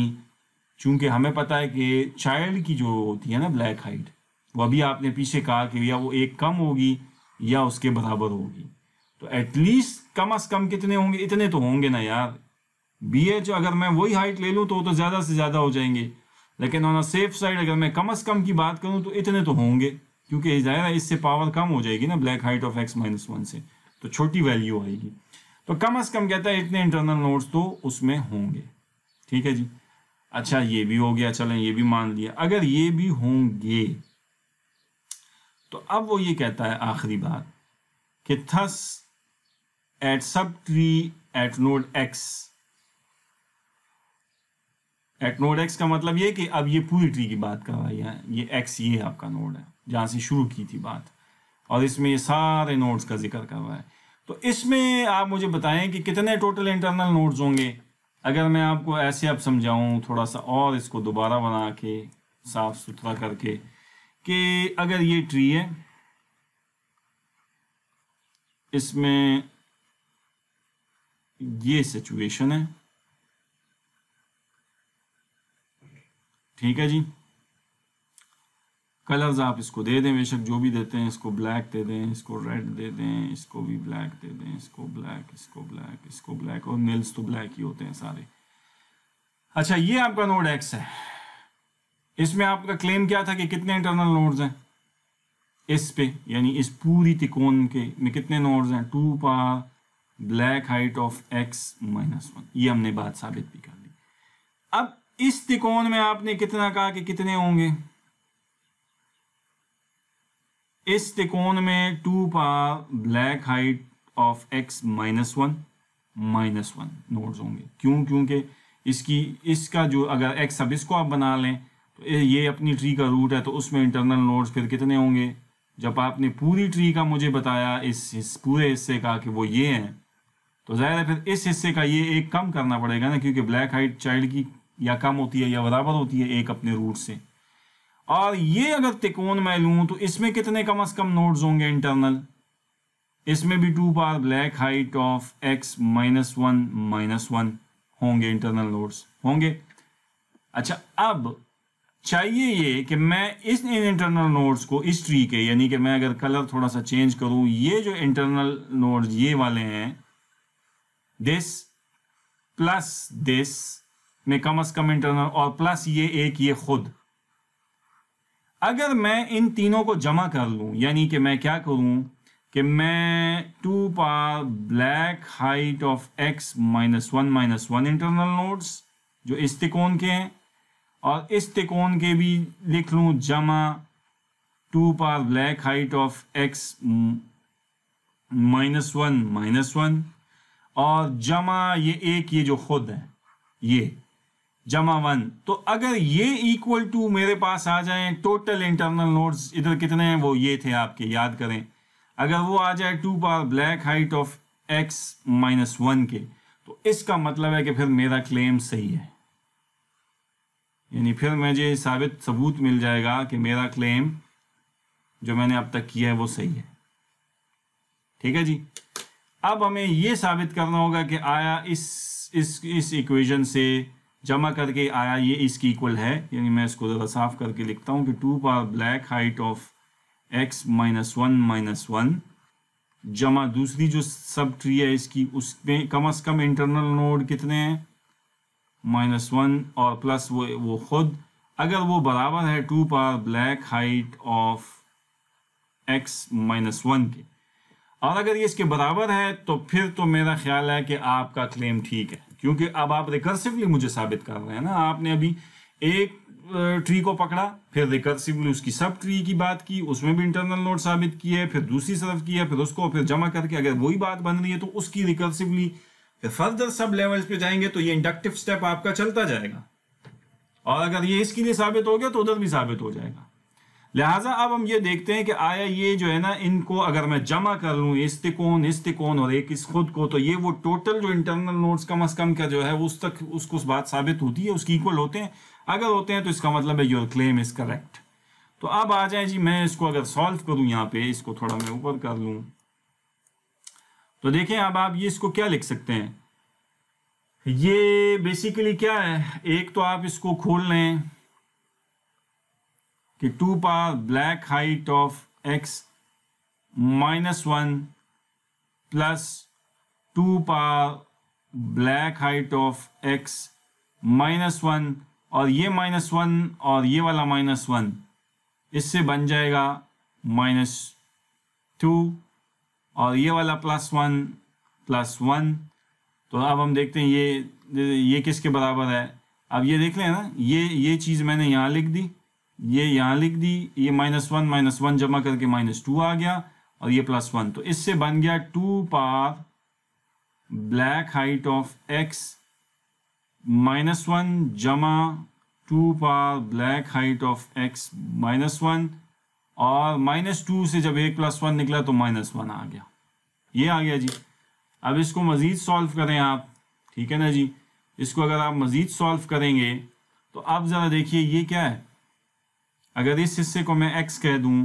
चूंकि हमें पता है कि चाइल्ड की जो होती है ना ब्लैक हाइट वो अभी आपने पीछे कहा कि या वो एक कम होगी या उसके बराबर होगी तो एटलीस्ट कम अज कम कितने होंगे इतने तो होंगे ना यार बी एच अगर मैं वही हाइट ले लूँ तो वो तो ज़्यादा से ज़्यादा हो जाएंगे लेकिन ऑन अ सेफ साइड अगर मैं कम अज़ कम की बात करूँ तो इतने तो होंगे क्योंकि ज़ाहिर है इससे पावर कम हो जाएगी ना black height of x minus one से तो छोटी वैल्यू आएगी तो कम अज़ कम कहता है इतने इंटरनल नोट्स तो उसमें होंगे ठीक है जी अच्छा ये भी हो गया चलें ये भी मान लिया अगर ये भी होंगे तो अब वो ये कहता है आखिरी बात कि thus at subtree at node x at node x का मतलब ये कि अब ये पूरी ट्री की बात कर रही है ये एक्स ये आपका नोड है जहां से शुरू की थी बात और इसमें ये सारे नोड्स का जिक्र कर रहा है तो इसमें आप मुझे बताएं कि कितने टोटल इंटरनल नोड्स होंगे अगर मैं आपको ऐसे अब समझाऊं थोड़ा सा और इसको दोबारा बना के साफ सुथरा करके कि अगर ये ट्री है इसमें ये सिचुएशन है ठीक है जी कलर्स आप इसको दे दें बेशक जो भी देते हैं इसको ब्लैक दे दें इसको रेड दे दें इसको भी ब्लैक दे दें इसको ब्लैक इसको ब्लैक इसको ब्लैक और नेल्स तो ब्लैक ही होते हैं सारे अच्छा ये आपका नोड एक्स है इसमें आपका क्लेम क्या था कि कितने इंटरनल नोड्स हैं इस पे यानी इस पूरी तिकोन के में कितने नोड्स हैं two power black height of x minus one ये हमने बात साबित भी कर दी अब इस तिकोन में आपने कितना कहा कि कितने होंगे इस त्रिकोण में two power black height of x minus one minus one nodes होंगे क्यों क्योंकि इसकी इसका जो अगर एक्स अब इसको आप बना लें तो ये अपनी ट्री का रूट है तो उसमें इंटरनल नोट्स फिर कितने होंगे जब आपने पूरी ट्री का मुझे बताया इस, इस पूरे हिस्से का कि वो ये हैं तो ज़ाहिर है फिर इस हिस्से का ये एक कम करना पड़ेगा ना क्योंकि ब्लैक हाइट चाइल्ड की या कम होती है या बराबर होती है एक अपने रूट से और ये अगर तिकोन मैं लूं तो इसमें कितने कम अज कम नोट्स होंगे इंटरनल इसमें भी two par black height of x minus one minus one होंगे इंटरनल नोट्स होंगे अच्छा अब चाहिए ये कि मैं इस इन इंटरनल नोड्स को इस ट्री के यानी कि मैं अगर कलर थोड़ा सा चेंज करूं ये जो इंटरनल नोड्स ये वाले हैं दिस प्लस दिस में कम अज कम इंटरनल और प्लस ये एक ये खुद अगर मैं इन तीनों को जमा कर लूँ यानी कि मैं क्या करूँ कि मैं two par black height of x minus one minus one internal nodes जो इस तिकोन के हैं और इस तिकोन के भी लिख लूँ जमा two par black height of x minus one minus one और जमा ये एक ये जो खुद है ये जमा वन तो अगर ये इक्वल टू मेरे पास आ जाए टोटल इंटरनल नोड्स इधर कितने हैं वो ये थे आपके याद करें अगर वो आ जाए two par black height of x minus one के तो इसका मतलब है कि फिर मेरा क्लेम सही है यानी फिर मुझे साबित सबूत मिल जाएगा कि मेरा क्लेम जो मैंने अब तक किया है वो सही है ठीक है जी अब हमें ये साबित करना होगा कि आया इस इस इस इक्वेशन से जमा करके आया ये इसकी इक्वल है यानी मैं इसको ज़रा साफ करके लिखता हूँ कि two power black height of x minus one minus one जमा दूसरी जो सब ट्री है इसकी उसमें कम अज़ कम इंटरनल नोड कितने हैं माइनस वन और प्लस वो वो खुद अगर वो बराबर है two power black height of x minus one के और अगर ये इसके बराबर है तो फिर तो मेरा ख्याल है कि आपका क्लेम ठीक है क्योंकि अब आप रिकर्सिवली मुझे साबित कर रहे हैं ना आपने अभी एक ट्री को पकड़ा फिर रिकर्सिवली उसकी सब ट्री की बात की उसमें भी इंटरनल नोड साबित किए है फिर दूसरी तरफ किया फिर उसको फिर जमा करके अगर वही बात बन रही है तो उसकी रिकर्सिवली फर्दर सब लेवल्स पे जाएंगे तो ये इंडक्टिव स्टेप आपका चलता जाएगा और अगर ये इसके लिए साबित हो गया तो उधर भी साबित हो जाएगा लिहाजा अब हम ये देखते हैं कि आया ये जो है ना इनको अगर मैं जमा कर लूँ इस तिकोन इस तिकोन और एक इस खुद को तो ये वो टोटल जो इंटरनल नोट्स कम अज कम का जो है उस तक उसको उस बात साबित होती है उसकी इक्वल होते हैं अगर होते हैं तो इसका मतलब है योर क्लेम इज करेक्ट तो अब आ जाए जी मैं इसको अगर सॉल्व करूँ यहाँ पे इसको थोड़ा मैं ऊपर कर लूँ तो देखें अब आप ये इसको क्या लिख सकते हैं ये बेसिकली क्या है एक तो आप इसको खोल लें कि two power black height of x minus one plus two power black height of x minus one और ये माइनस वन और ये वाला माइनस वन इससे बन जाएगा माइनस टू और ये वाला प्लस वन प्लस वन तो अब हम देखते हैं ये ये किसके बराबर है अब ये देख लें ना ये ये चीज़ मैंने यहाँ लिख दी ये यहां लिख दी ये माइनस वन माइनस वन जमा करके माइनस टू आ गया और ये प्लस वन तो इससे बन गया two par black height of x minus one जमा two par black height of x minus one और माइनस टू से जब एक प्लस वन निकला तो माइनस वन आ गया ये आ गया जी अब इसको मज़ीद सॉल्व करें आप ठीक है ना जी इसको अगर आप मज़ीद सॉल्व करेंगे तो आप ज़रा देखिए ये क्या है अगर इस हिस्से को मैं x कह दूं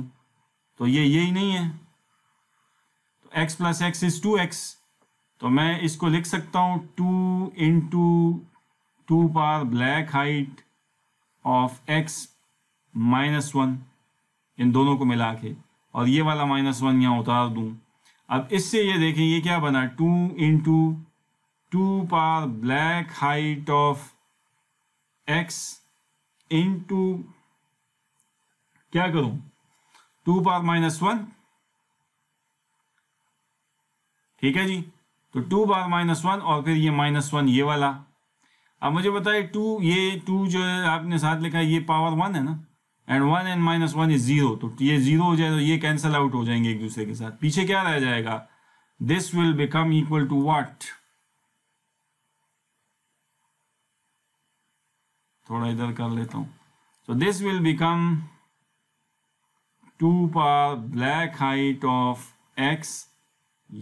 तो ये यही नहीं है तो x plus x is two x तो मैं इसको लिख सकता हूं two into two par black height of x minus one इन दोनों को मिला के और ये वाला माइनस वन यहां उतार दू अब इससे ये देखें ये क्या बना two into two par black height of x into क्या करूं टू पावर माइनस वन ठीक है जी तो टू पावर माइनस वन और फिर ये माइनस वन ये वाला अब मुझे बताइए टू ये टू जो है आपने साथ लिखा है ये पावर वन है ना and one and minus one is zero तो ये जीरो हो जाए तो ये कैंसिल आउट हो जाएंगे एक दूसरे के साथ पीछे क्या रह जाएगा this will become equal to what थोड़ा इधर कर लेता हूं so this will become two power black height of x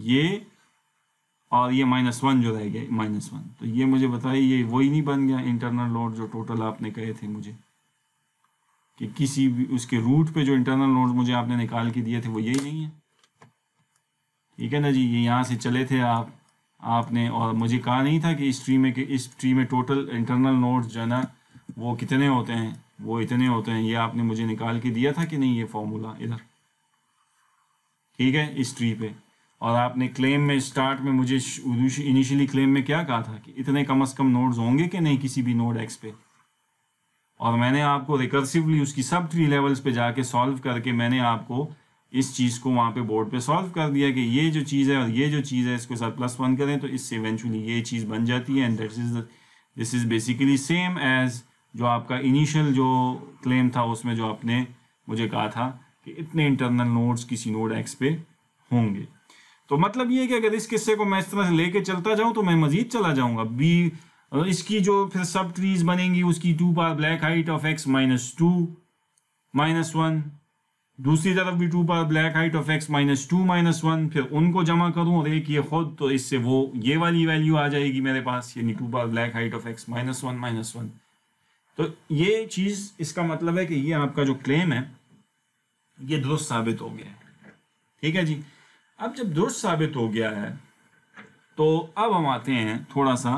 ये और ये माइनस वन जो रह गया माइनस वन तो ये मुझे बताइए ये वही नहीं बन गया इंटरनल लोड जो टोटल आपने कहे थे मुझे कि किसी भी उसके रूट पे जो इंटरनल लोड मुझे आपने निकाल के दिए थे वो यही नहीं है ठीक है ना जी ये यहाँ से चले थे आप आपने और मुझे कहा नहीं था कि इस ट्री में कि इस ट्री में टोटल इंटरनल नोट्स जो है ना वो कितने होते हैं वो इतने होते हैं ये आपने मुझे निकाल के दिया था कि नहीं ये फॉर्मूला इधर ठीक है इस ट्री पे और आपने क्लेम में स्टार्ट में मुझे इनिशियली क्लेम में क्या कहा था कि इतने कम अज कम नोड्स होंगे कि नहीं किसी भी नोड एक्स पे और मैंने आपको रिकर्सिवली उसकी सब थ्री लेवल्स पे जाके सॉल्व करके मैंने आपको इस चीज़ को वहाँ पे बोर्ड पे सॉल्व कर दिया कि ये जो चीज़ है और ये जो चीज़ है इसको सर प्लस वन करें तो इससे इवेंचुअली ये चीज़ बन जाती है and that is this is basically same as जो आपका इनिशियल जो क्लेम था उसमें जो आपने मुझे कहा था कि इतने इंटरनल नोड्स किसी नोड एक्स पे होंगे तो मतलब ये कि अगर इस किस्से को मैं इस तरह से लेके चलता जाऊं तो मैं मजीद चला जाऊंगा बी इसकी जो फिर सब ट्रीज बनेंगी उसकी two par black height of x minus two minus one दूसरी तरफ भी two par black height of x minus two minus one फिर उनको जमा करूं और एक ये खुद तो इससे वो ये वाली वैल्यू आ जाएगी मेरे पास यानी two par black height of x minus one minus one तो ये चीज़ इसका मतलब है कि ये आपका जो क्लेम है ये दुरुस्त साबित हो गया है ठीक है जी अब जब दुरुस्त साबित हो गया है तो अब हम आते हैं थोड़ा सा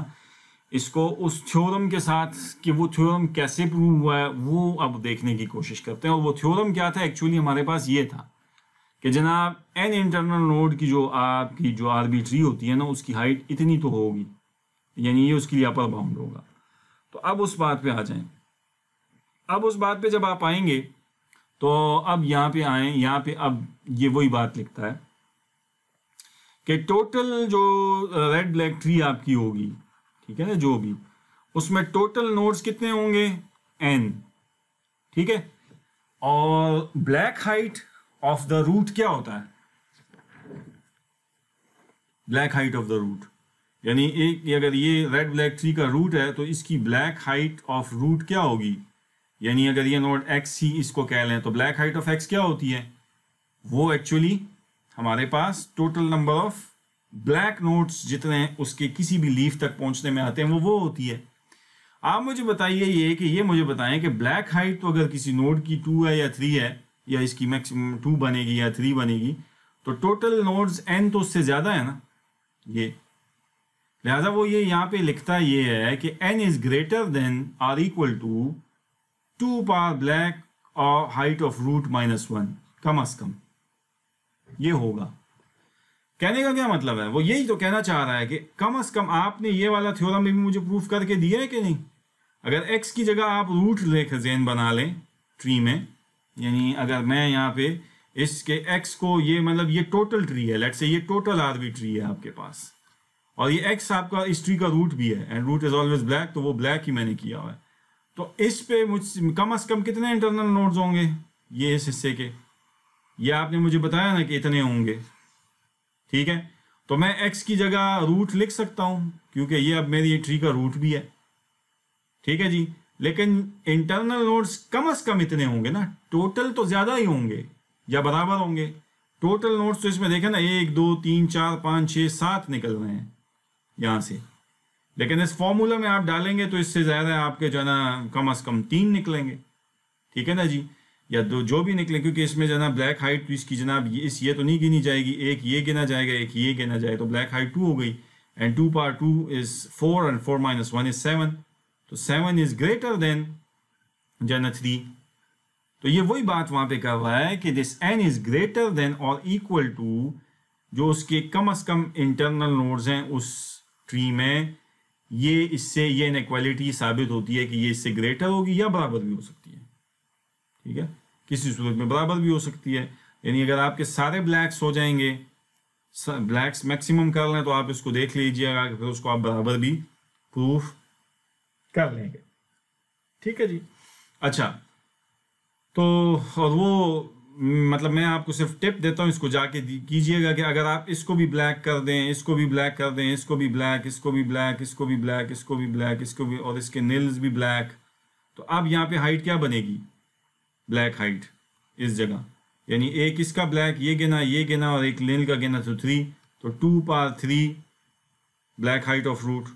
इसको उस थ्योरम के साथ कि वो थ्योरम कैसे प्रूव हुआ है वो अब देखने की कोशिश करते हैं और वो थ्योरम क्या था एक्चुअली हमारे पास ये था कि जनाब एन इंटरनल नोड की जो आपकी जो आर्बिट्री होती है ना उसकी हाइट इतनी तो होगी यानी ये उसके लिए अपर बाउंड होगा तो अब उस बात पे आ जाएं अब उस बात पे जब आप आएंगे तो अब यहां पे आए यहां पे अब ये वही बात लिखता है कि टोटल जो रेड ब्लैक ट्री आपकी होगी ठीक है ना जो भी उसमें टोटल नोट्स कितने होंगे एन ठीक है और black height of the root क्या होता है black height of the root यानी एक अगर ये रेड ब्लैक ट्री का रूट है तो इसकी ब्लैक हाइट ऑफ रूट क्या होगी यानी अगर ये नोट एक्स ही इसको कह लें तो ब्लैक हाइट ऑफ एक्स क्या होती है वो एक्चुअली हमारे पास total number of black nodes जितने हैं उसके किसी भी लीफ तक पहुंचने में आते हैं वो वो होती है आप मुझे बताइए ये कि ये मुझे बताएं कि ब्लैक हाइट तो अगर किसी नोड की टू है या थ्री है या इसकी मैक्सिमम टू बनेगी या थ्री बनेगी तो टोटल नोड्स एन तो उससे ज़्यादा है ना ये लिहाजा वो ये यहाँ पे लिखता ये है कि n is greater than or equal to two par black और height of root minus one कम अज कम ये होगा कहने का क्या मतलब है वो यही तो कहना चाह रहा है कि कम अज कम आपने ये वाला थ्योरम भी मुझे प्रूफ करके दिया है कि नहीं अगर x की जगह आप रूट लेख जेन बना लें ट्री में यानी अगर मैं यहाँ पे इसके x को ये मतलब ये टोटल ट्री है लेट से ये टोटल आर्बिट्री है आपके पास और ये एक्स आपका इस ट्री का रूट भी है and root is always black तो वो ब्लैक ही मैंने किया हुआ है तो इस पे मुझ कम अज कम कितने इंटरनल नोड्स होंगे ये इस हिस्से के ये आपने मुझे बताया ना कि इतने होंगे ठीक है तो मैं एक्स की जगह रूट लिख सकता हूँ क्योंकि ये अब मेरी ट्री का रूट भी है ठीक है जी लेकिन इंटरनल नोड्स कम अज कम इतने होंगे ना टोटल तो ज्यादा ही होंगे या बराबर होंगे टोटल नोट्स तो इसमें देखें ना एक दो तीन चार पाँच छः सात निकल रहे हैं यहाँ से लेकिन इस फॉर्मूला में आप डालेंगे तो इससे ज़्यादा आपके जो है ना कम अज़ कम तीन निकलेंगे ठीक है ना जी या दो जो भी निकले क्योंकि इसमें जो ना ब्लैक हाइट तो इसकी जनाब ये इस ये तो नहीं गिनी जाएगी एक ये गिना जाएगा एक ये गिना जाएगा तो ब्लैक हाइट टू हो गई and two power two is four and four minus one is seven तो सेवन इज़ ग्रेटर देन जन थ्री तो ये वही बात वहाँ पे कर रहा है कि this n is greater than और इक्वल टू जो उसके कम अज़ कम इंटरनल नोड्स हैं उस ट्री में ये इससे ये इनक्वालिटी साबित होती है कि ये इससे ग्रेटर होगी या बराबर भी हो सकती है ठीक है किसी सूरत में बराबर भी हो सकती है यानी अगर आपके सारे ब्लैक्स हो जाएंगे ब्लैक्स मैक्सिमम कर लें तो आप इसको देख लीजिएगा फिर उसको आप बराबर भी प्रूफ कर लेंगे ठीक है जी अच्छा तो और वो मतलब मैं आपको सिर्फ टिप देता हूँ इसको जाके कीजिएगा कि अगर आप इसको भी ब्लैक कर दें इसको भी ब्लैक कर दें इसको भी ब्लैक इसको भी ब्लैक इसको भी ब्लैक इसको भी ब्लैक इसको भी और इसके नेल्स भी ब्लैक तो अब यहाँ पे हाइट क्या बनेगी ब्लैक हाइट इस जगह यानी एक इसका ब्लैक ये गिना ये गिना और एक नेल का गिना तो थ्री तो two power three black height of root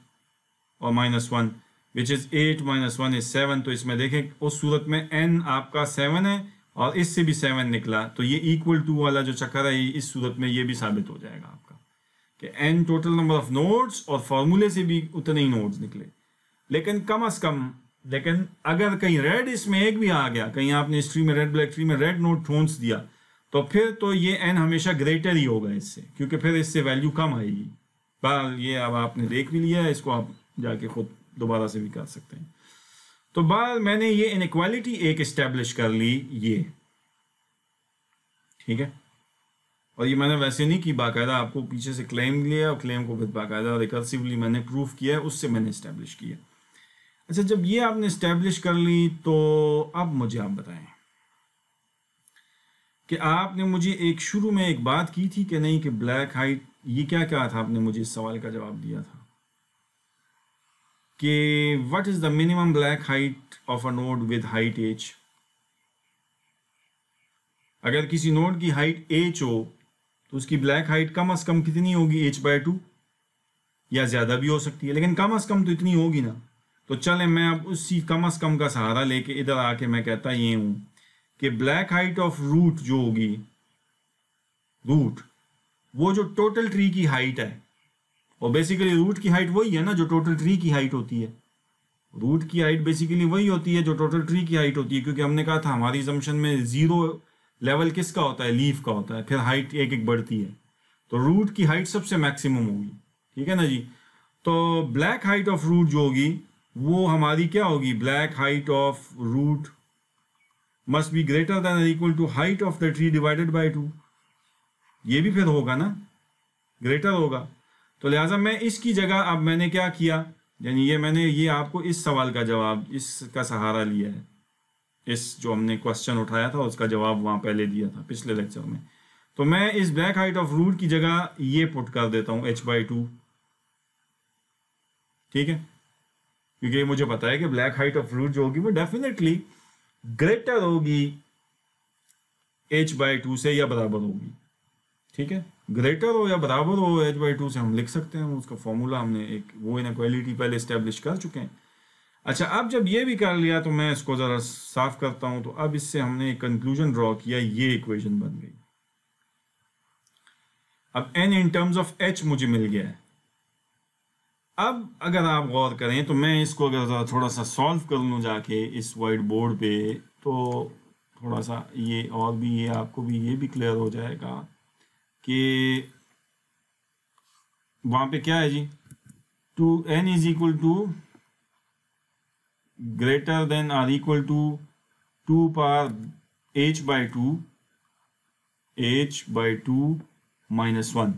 और minus one which is eight minus one is seven तो इसमें देखें उस सूरत में एन आपका सेवन है और इससे भी सेवन निकला तो ये इक्वल टू वाला जो चक्कर है इस सूरत में ये भी साबित हो जाएगा आपका कि n total number of nodes और फार्मूले से भी उतने ही नोट्स निकले लेकिन कम अज कम लेकिन अगर कहीं रेड इसमें एक भी आ गया कहीं आपने स्ट्री में रेड ब्लैक ट्री में रेड नोट ठोंस दिया तो फिर तो ये एन हमेशा ग्रेटर ही होगा इससे क्योंकि फिर इससे वैल्यू कम आएगी बहरहाल ये अब आपने देख भी लिया है इसको आप जाके खुद दोबारा से भी कर सकते हैं तो बाद मैंने ये इनक्वालिटी एक इस्टेब्लिश कर ली ये ठीक है और ये मैंने वैसे नहीं की बाकायदा आपको पीछे से क्लेम लिया और क्लेम को फिर बाकायदा रिकर्सिवली मैंने प्रूफ किया है उससे मैंने इस्टेब्लिश किया अच्छा जब ये आपने इस्टेब्लिश कर ली तो अब मुझे आप बताएं कि आपने मुझे एक शुरू में एक बात की थी कि नहीं कि ब्लैक हाइट ये क्या क्या था आपने मुझे इस सवाल का जवाब दिया था कि what is the minimum black height of a node with height h अगर किसी नोड की हाइट एच हो तो उसकी ब्लैक हाइट कम अज कम कितनी होगी एच बाय टू या ज़्यादा भी हो सकती है लेकिन कम अज कम तो इतनी होगी ना तो चले मैं अब उसी कम अज कम का सहारा लेके इधर आके मैं कहता ये हूं कि ब्लैक हाइट ऑफ रूट जो होगी रूट वो जो टोटल ट्री की हाइट है और बेसिकली रूट की हाइट वही है ना जो टोटल ट्री की हाइट होती है रूट की हाइट बेसिकली वही होती है जो टोटल ट्री की हाइट होती है क्योंकि हमने कहा था हमारी जम्पन में जीरो लेवल किसका होता है लीफ का होता है फिर हाइट एक एक बढ़ती है तो रूट की हाइट सबसे मैक्सिमम होगी ठीक है ना जी तो ब्लैक हाइट ऑफ रूट जो होगी वो हमारी क्या होगी black height of root must be greater than और equal to height of the tree divided by two ये भी फिर होगा ना ग्रेटर होगा तो लिहाजा मैं इसकी जगह अब मैंने क्या किया यानी ये मैंने ये आपको इस सवाल का जवाब इसका सहारा लिया है इस जो हमने क्वेश्चन उठाया था उसका जवाब वहाँ पहले दिया था पिछले लेक्चर में तो मैं इस ब्लैक हाइट ऑफ रूट की जगह ये पुट कर देता हूँ एच बाई टू ठीक है क्योंकि मुझे पता है कि ब्लैक हाइट ऑफ रूट जो होगी वो डेफिनेटली ग्रेटर होगी एच बाई टू से या बराबर होगी ठीक है ग्रेटर हो या बराबर हो एच बाई टू से हम लिख सकते हैं उसका फॉर्मूला हमने एक वो इनक्वालिटी पहले इस्टेब्लिश कर चुके हैं अच्छा अब जब ये भी कर लिया तो मैं इसको ज़रा साफ करता हूं तो अब इससे हमने एक कंक्लूजन ड्रॉ किया ये इक्वेशन बन गई अब n in terms of h मुझे मिल गया है अब अगर आप गौर करें तो मैं इसको अगर थोड़ा सा सॉल्व कर लूँ जाके इस वाइट बोर्ड पे तो थोड़ा सा ये और भी ये आपको भी ये भी क्लियर हो जाएगा कि वहाँ पे क्या है जी टू n is equal to greater than or equal to two power h by two H by two minus one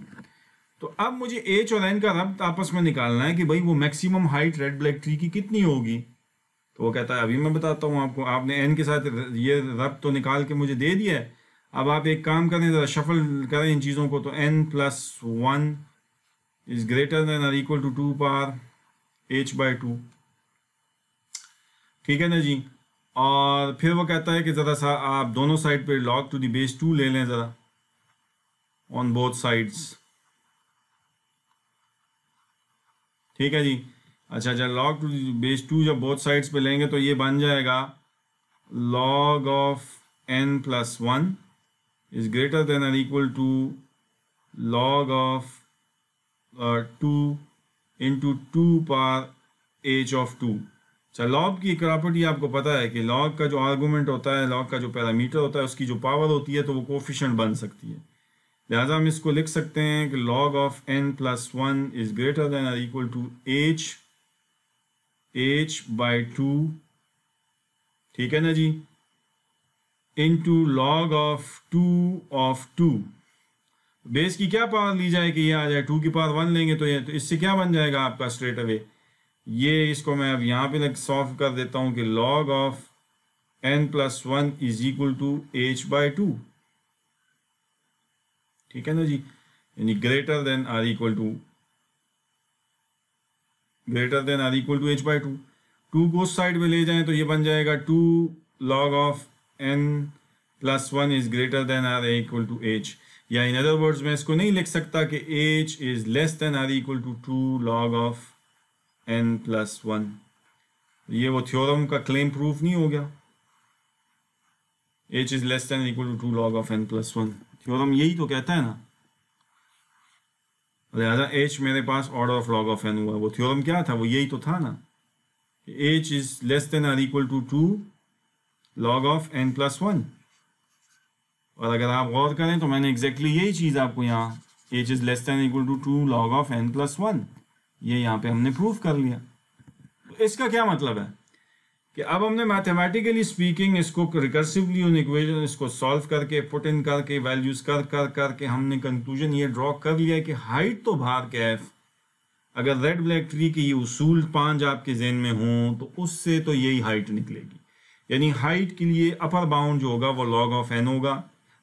तो अब मुझे एच और एन का रब्त आपस में निकालना है कि भाई वो maximum height red black tree की कितनी होगी तो वो कहता है अभी मैं बताता हूँ आपको आपने एन के साथ ये रब तो निकाल के मुझे दे दिया है अब आप एक काम करें ज़रा शफल करें इन चीज़ों को तो n plus one is greater than or equal to two power h by two ठीक है ना जी और फिर वो कहता है कि ज़रा सा आप दोनों साइड पे log to the base two ले लें ज़रा ऑन बोथ साइड्स ठीक है जी अच्छा अच्छा लॉग टू बेस टू जब बोथ साइड्स पे लेंगे तो ये बन जाएगा log of n plus one is greater than or equal to log of uh, 2 into 2 power h of 2 अच्छा लॉग की प्रॉपर्टी आपको पता है कि लॉग का जो आर्गूमेंट होता है लॉग का जो पैरामीटर होता है उसकी जो पावर होती है तो वो कोफिशेंट बन सकती है लिहाजा हम इसको लिख सकते हैं कि log of n plus one is greater than or equal to h h by two ठीक है ना जी into log of 2 of 2 base की क्या पावर ली जाए कि ये आ जाए टू की पावर वन लेंगे तो ये तो इससे क्या बन जाएगा आपका स्ट्रेट अवे ये इसको मैं अब यहां पे लग सॉल्व कर देता हूं कि log of n plus one is equal to H by two ठीक है ना जी यानी greater than or equal to greater than or equal to H by two two को साइड में ले जाए तो ये बन जाएगा two log of n plus one is greater than or equal to h या इन अदर वर्ड्स मैं इसको नहीं लिख सकता कि h is less than or equal to two log of n plus one ये वो थ्योरम का क्लेम प्रूफ नहीं हो गया h is less than equal to two log of n plus one theorem यही तो कहता है ना लिहाजा एच मेरे पास order of log of n हुआ वो थ्योरम क्या था वो यही तो था ना h is less than or equal to two log of n plus one और अगर आप गौर करें तो मैंने एग्जैक्टली exactly यही चीज़ आपको यहाँ h is less than equal to two log of n plus one ये यहाँ पे हमने प्रूफ कर लिया तो इसका क्या मतलब है कि अब हमने मैथमेटिकली स्पीकिंग इसको रिकर्सिवली उन इक्वेशन इसको सॉल्व करके पुट इन करके वैल्यूज कर कर करके हमने कंक्लूजन ये ड्रॉ कर लिया कि हाइट तो बाहर के एफ अगर रेड ब्लैक ट्री के ये उसूल पांच आपके जेन में हों तो उससे तो यही हाइट निकलेगी यानी हाइट के लिए अपर बाउंड जो होगा वो लॉग ऑफ एन होगा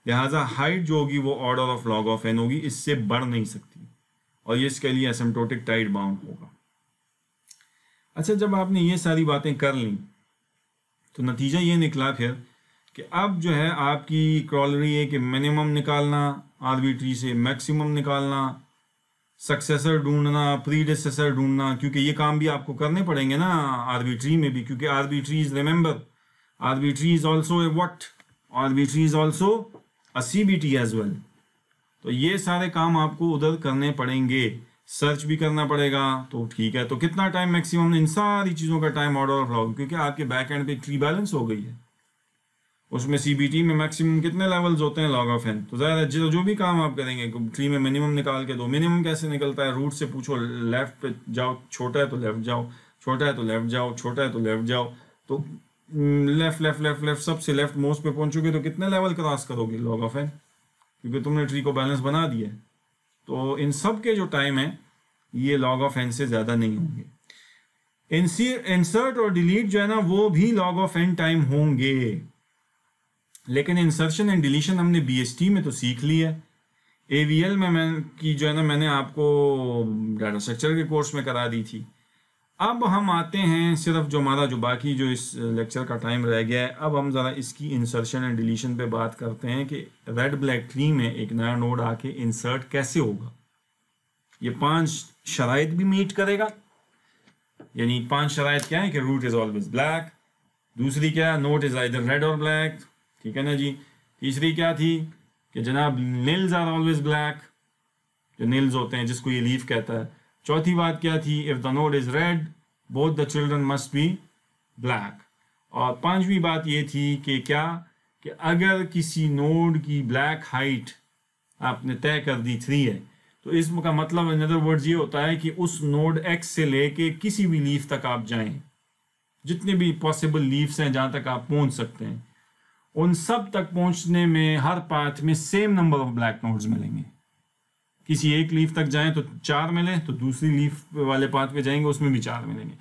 लिहाजा हाइट जो होगी वो order of log of n होगी इससे बढ़ नहीं सकती और ये इसके लिए एसमटोटिक टाइट बाउंड होगा अच्छा जब आपने ये सारी बातें कर ली तो नतीजा ये निकला फिर कि अब जो है आपकी क्रॉलरी है कि मिनिमम निकालना आर्बिट्री से मैक्सिमम निकालना सक्सेसर ढूंढना प्रीडिसेसर ढूंढना क्योंकि ये काम भी आपको करने पड़ेंगे ना आर्बिट्री में भी क्योंकि RB tree is remember RB tree is also a वट RB tree is also a C B T as well तो ये सारे काम आपको उधर करने पड़ेंगे सर्च भी करना पड़ेगा तो ठीक है तो कितना टाइम मैक्सिमम इन सारी चीज़ों का टाइम ऑर्डर ऑफ लॉग क्योंकि आपके बैक एंड पे ट्री बैलेंस हो गई है उसमें सीबीटी में मैक्सिमम कितने लेवल्स होते हैं लॉग ऑफ एन तो ज्यादा जो जो भी काम आप करेंगे ट्री में मिनिमम निकाल के दो मिनिमम कैसे निकलता है रूट से पूछो लेफ्ट पे जाओ छोटा है तो लेफ्ट जाओ छोटा है तो लेफ्ट जाओ छोटा है तो लेफ्ट जाओ तो लेफ्ट लेफ्ट लेफ्ट लेफ्ट सबसे लेफ्ट मोस्ट पे पहुंचोगे तो कितने लेवल क्रॉस करोगे लॉग ऑफ एन क्योंकि तुमने ट्री को बैलेंस बना दिया है तो इन सब के जो टाइम है ये लॉग ऑफ एन से ज़्यादा नहीं होंगे इंसर्ट और डिलीट जो है ना वो भी लॉग ऑफ एन टाइम होंगे लेकिन इंसर्शन एंड डिलीशन हमने बी में तो सीख ली है ए में मैं की जो है ना मैंने आपको डाटा स्ट्रक्चर के कोर्स में करा दी थी अब हम आते हैं सिर्फ जो हमारा जो बाकी जो इस लेक्चर का टाइम रह गया है अब हम ज़रा इसकी इंसर्शन एंड डिलीशन पे बात करते हैं कि रेड ब्लैक ट्री में एक नया नोड आके इंसर्ट कैसे होगा ये पांच शराइ भी मीट करेगा यानी पांच शराइ क्या है कि रूट इज़ ऑलवेज ब्लैक दूसरी क्या नोट इज़ आइदर रेड और ब्लैक ठीक है ना जी तीसरी क्या थी कि जनाब नील्स आर ऑलवेज ब्लैक जो नील्स होते हैं जिसको ये लीफ कहता है चौथी बात क्या थी if the node is red both the children must be black और पांचवी बात ये थी कि क्या कि अगर किसी नोड की ब्लैक हाइट आपने तय कर दी थ्री है तो इसका मतलब इन अदर वर्ड्स ये होता है कि उस नोड एक्स से लेके किसी भी लीफ तक आप जाएं जितने भी पॉसिबल लीव्स हैं जहाँ तक आप पहुँच सकते हैं उन सब तक पहुँचने में हर पाथ में same number of black nodes मिलेंगे किसी एक लीफ तक जाएं तो चार मिले तो दूसरी लीफ वाले पाथ पे जाएंगे उसमें भी चार मिलेंगे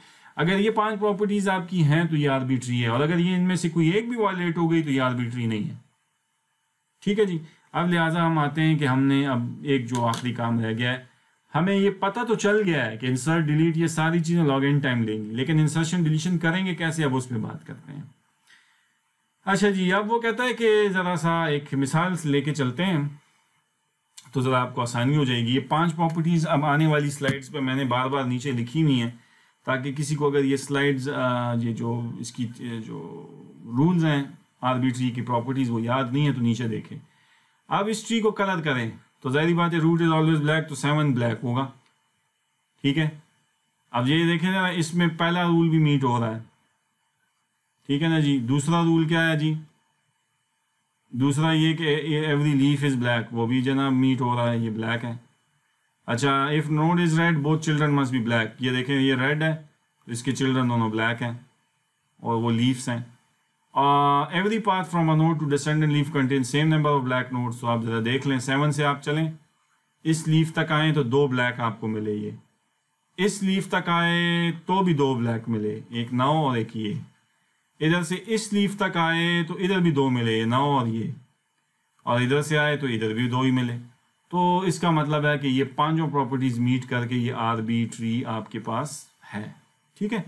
अगर ये पांच प्रॉपर्टीज आपकी हैं तो ये आर्बिट्री है और अगर ये इनमें से कोई एक भी वायलेट हो गई तो ये आर्बिट्री नहीं है ठीक है जी अब लिहाजा हम आते हैं कि हमने अब एक जो आखिरी काम रह गया है हमें ये पता तो चल गया है कि इंसर्ट डिलीट ये सारी चीज़ें लॉग इन टाइम लेंगी लेकिन इंसर्शन डिलीशन करेंगे कैसे अब उस पर बात करते हैं अच्छा जी अब वो कहता है कि ज़रा सा एक मिसाल लेके चलते हैं तो ज़रा आपको आसानी हो जाएगी ये पांच प्रॉपर्टीज़ अब आने वाली स्लाइड्स पे मैंने बार बार नीचे लिखी हुई हैं ताकि किसी को अगर ये स्लाइड्स ये जो इसकी जो रूल्स हैं आर्बिट्री की प्रॉपर्टीज़ वो याद नहीं है तो नीचे देखें अब इस ट्री को कलर करें तो जाहिर बात है रूट इज़ ऑलवेज ब्लैक तो सेवन ब्लैक होगा ठीक है अब ये देखें ना इसमें पहला रूल भी मीट हो रहा है ठीक है ना जी दूसरा रूल क्या है जी दूसरा ये कि एवरी लीफ इज़ ब्लैक वो भी जनाब मीट हो रहा है ये ब्लैक है अच्छा if node is red both children must be black ये देखें ये रेड है इसके चिल्ड्रन दोनों ब्लैक हैं और वो लीव्स हैं every path from a node to descendant leaf contain same number of black node तो आप ज़रा देख लें सेवन से आप चलें इस लीफ तक आएँ तो दो ब्लैक आपको मिले ये इस लीफ तक आए तो भी दो ब्लैक मिले एक नाव और एक ये इधर से इस लीफ तक आए तो इधर भी दो मिले ये नौ और ये और इधर से आए तो इधर भी दो ही मिले तो इसका मतलब है कि ये पांचों प्रॉपर्टीज मीट करके ये आर बी ट्री आपके पास है ठीक है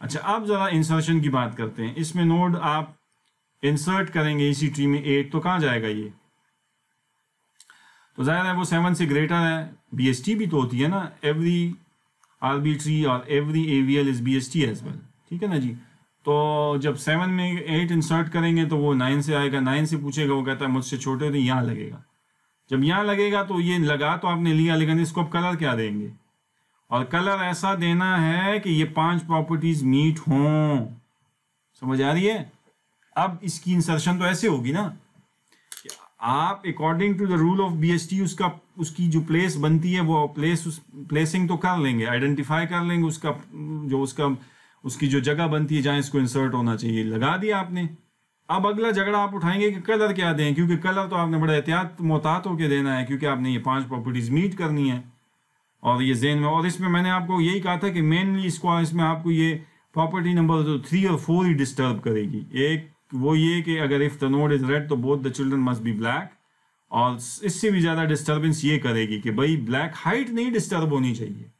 अच्छा अब ज़रा इंसर्शन की बात करते हैं इसमें नोड आप इंसर्ट करेंगे इसी ट्री में एट तो कहाँ जाएगा ये तो जाहिर है वो सेवन से ग्रेटर है बी भी तो होती है ना एवरी आर बी ट्री और every A V L is B S T as well ठीक है ना जी तो जब सेवन में एट इंसर्ट करेंगे तो वो नाइन से आएगा नाइन से पूछेगा वो कहता है मुझसे छोटे तो यहाँ लगेगा जब यहाँ लगेगा तो ये लगा तो आपने लिया लेकिन इसको आप कलर क्या देंगे और कलर ऐसा देना है कि ये पांच प्रॉपर्टीज मीट हों समझ आ रही है अब इसकी इंसर्शन तो ऐसे होगी ना कि आप according to the rule of T उसका उसकी जो प्लेस बनती है वो प्लेस उस प्लेसिंग तो कर लेंगे आइडेंटिफाई कर लेंगे उसका जो उसका उसकी जो जगह बनती है जहाँ इसको इंसर्ट होना चाहिए लगा दिया आपने अब अगला झगड़ा आप उठाएंगे कि कलर क्या दें क्योंकि कलर तो आपने बड़ा एहतियात मोहतात होकर देना है क्योंकि आपने ये पांच प्रॉपर्टीज़ मीट करनी है और ये जेन में और इसमें मैंने आपको यही कहा था कि मेनली इसको इसमें आपको ये प्रॉपर्टी नंबर तो थ्री और फोर ही डिस्टर्ब करेगी एक वो ये कि अगर if the node is red तो both the children must be black और इससे भी ज़्यादा डिस्टर्बेंस ये करेगी कि भाई ब्लैक हाइट नहीं डिस्टर्ब होनी चाहिए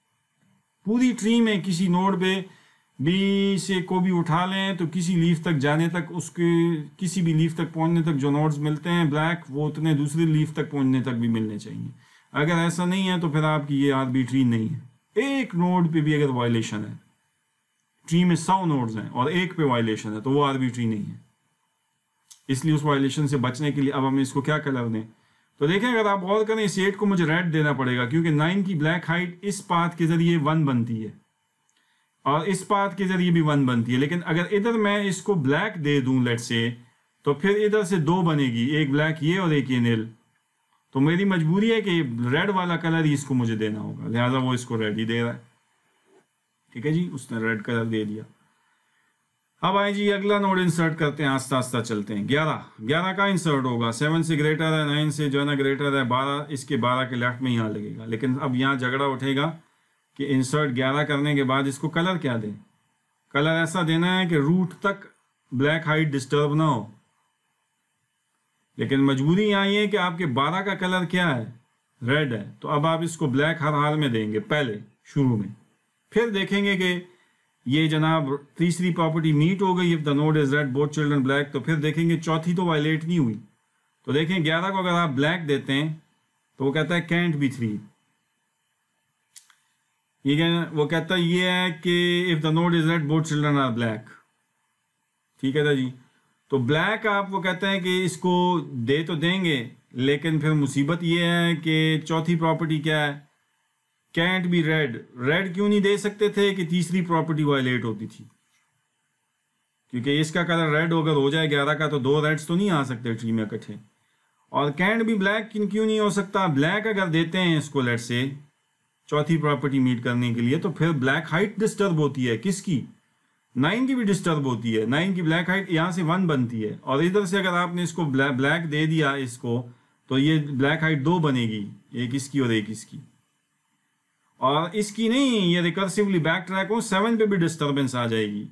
पूरी ट्री में किसी नोड पे बी से को भी उठा लें तो किसी लीफ तक जाने तक उसके किसी भी लीफ तक पहुंचने तक जो नोट्स मिलते हैं ब्लैक वो उतने दूसरे लीफ तक पहुंचने तक भी मिलने चाहिए अगर ऐसा नहीं है तो फिर आपकी ये आर बी ट्री नहीं है एक नोड पे भी अगर वायलेशन है ट्री में सौ नोड्स हैं और एक पे वायलेशन है तो वो आर ट्री नहीं है इसलिए उस वायलेशन से बचने के लिए अब हमें इसको क्या कलर दें तो देखें अगर आप गौर करें इस एट को मुझे रेड देना पड़ेगा क्योंकि नाइन की ब्लैक हाइट इस पाथ के जरिए वन बनती है और इस पाथ के जरिए भी वन बनती है लेकिन अगर इधर मैं इसको ब्लैक दे दूं लेट से तो फिर इधर से दो बनेगी एक ब्लैक ये और एक ये नील तो मेरी मजबूरी है कि रेड वाला कलर ही इसको मुझे देना होगा लिहाजा वो इसको रेड ही दे रहा है ठीक है जी उसने रेड कलर दे दिया अब आए जी अगला नोड इंसर्ट करते हैं आस्ता आस्ता चलते हैं ग्यारह ग्यारह का इंसर्ट होगा सेवन से ग्रेटर है नाइन से जो है ना ग्रेटर है बारह इसके बारह के लेफ्ट में यहाँ लगेगा लेकिन अब यहाँ झगड़ा उठेगा कि इंसर्ट ग्यारह करने के बाद इसको कलर क्या दें कलर ऐसा देना है कि रूट तक ब्लैक हाइट डिस्टर्ब ना हो लेकिन मजबूरी यहाँ ये है कि आपके बारह का कलर क्या है रेड है तो अब आप इसको ब्लैक हर हाल में देंगे पहले शुरू में फिर देखेंगे कि ये जनाब तीसरी प्रॉपर्टी मीट हो गई if the node is red both children black तो फिर देखेंगे चौथी तो वायलेट नहीं हुई तो देखें ग्यारह को अगर आप ब्लैक देते हैं तो वो कहता है कैंट बी थ्री ये क्या वो कहता ये है कि if the node is red both children are black ठीक है दादी तो ब्लैक आप वो कहते हैं कि इसको दे तो देंगे लेकिन फिर मुसीबत ये है कि चौथी प्रॉपर्टी क्या है कैंट बी रेड रेड क्यों नहीं दे सकते थे कि तीसरी प्रॉपर्टी वायलेट होती थी क्योंकि इसका कलर रेड अगर हो जाए ग्यारह का तो दो रेड्स तो नहीं आ सकते ट्री में इकट्ठे और कैंट भी ब्लैक क्यों नहीं हो सकता ब्लैक अगर देते हैं इसको लेट से चौथी प्रॉपर्टी मीट करने के लिए तो फिर ब्लैक हाइट डिस्टर्ब होती है किसकी नाइन की भी डिस्टर्ब होती है नाइन की ब्लैक हाइट यहाँ से वन बनती है और इधर से अगर आपने इसको ब्लैक ब्लैक दे दिया इसको तो ये ब्लैक हाइट दो बनेगी एक इसकी और एक इसकी और इसकी नहीं ये रिकर्सिवली बैक ट्रैक हो सेवन पे भी डिस्टर्बेंस आ जाएगी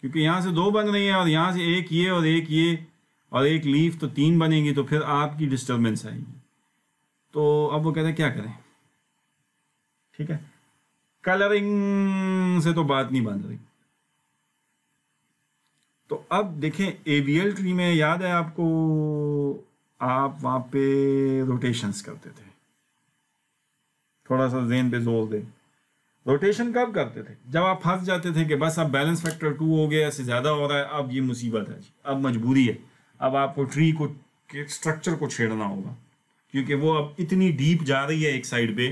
क्योंकि यहाँ से दो बन रही है और यहाँ से एक ये और एक ये और एक लीफ तो तीन बनेगी तो फिर आपकी डिस्टर्बेंस आएगी तो अब वो कहते हैं क्या करें ठीक है कलरिंग से तो बात नहीं बन रही तो अब देखें एवीएल ट्री में याद है आपको आप वहां पे रोटेशंस करते थे थोड़ा सा जेन पे जोर दे रोटेशन कब करते थे जब आप फंस जाते थे कि बस अब बैलेंस फैक्टर टू हो गया ऐसे ज़्यादा हो रहा है अब ये मुसीबत है अब मजबूरी है अब आपको ट्री को स्ट्रक्चर को छेड़ना होगा क्योंकि वो अब इतनी डीप जा रही है एक साइड पे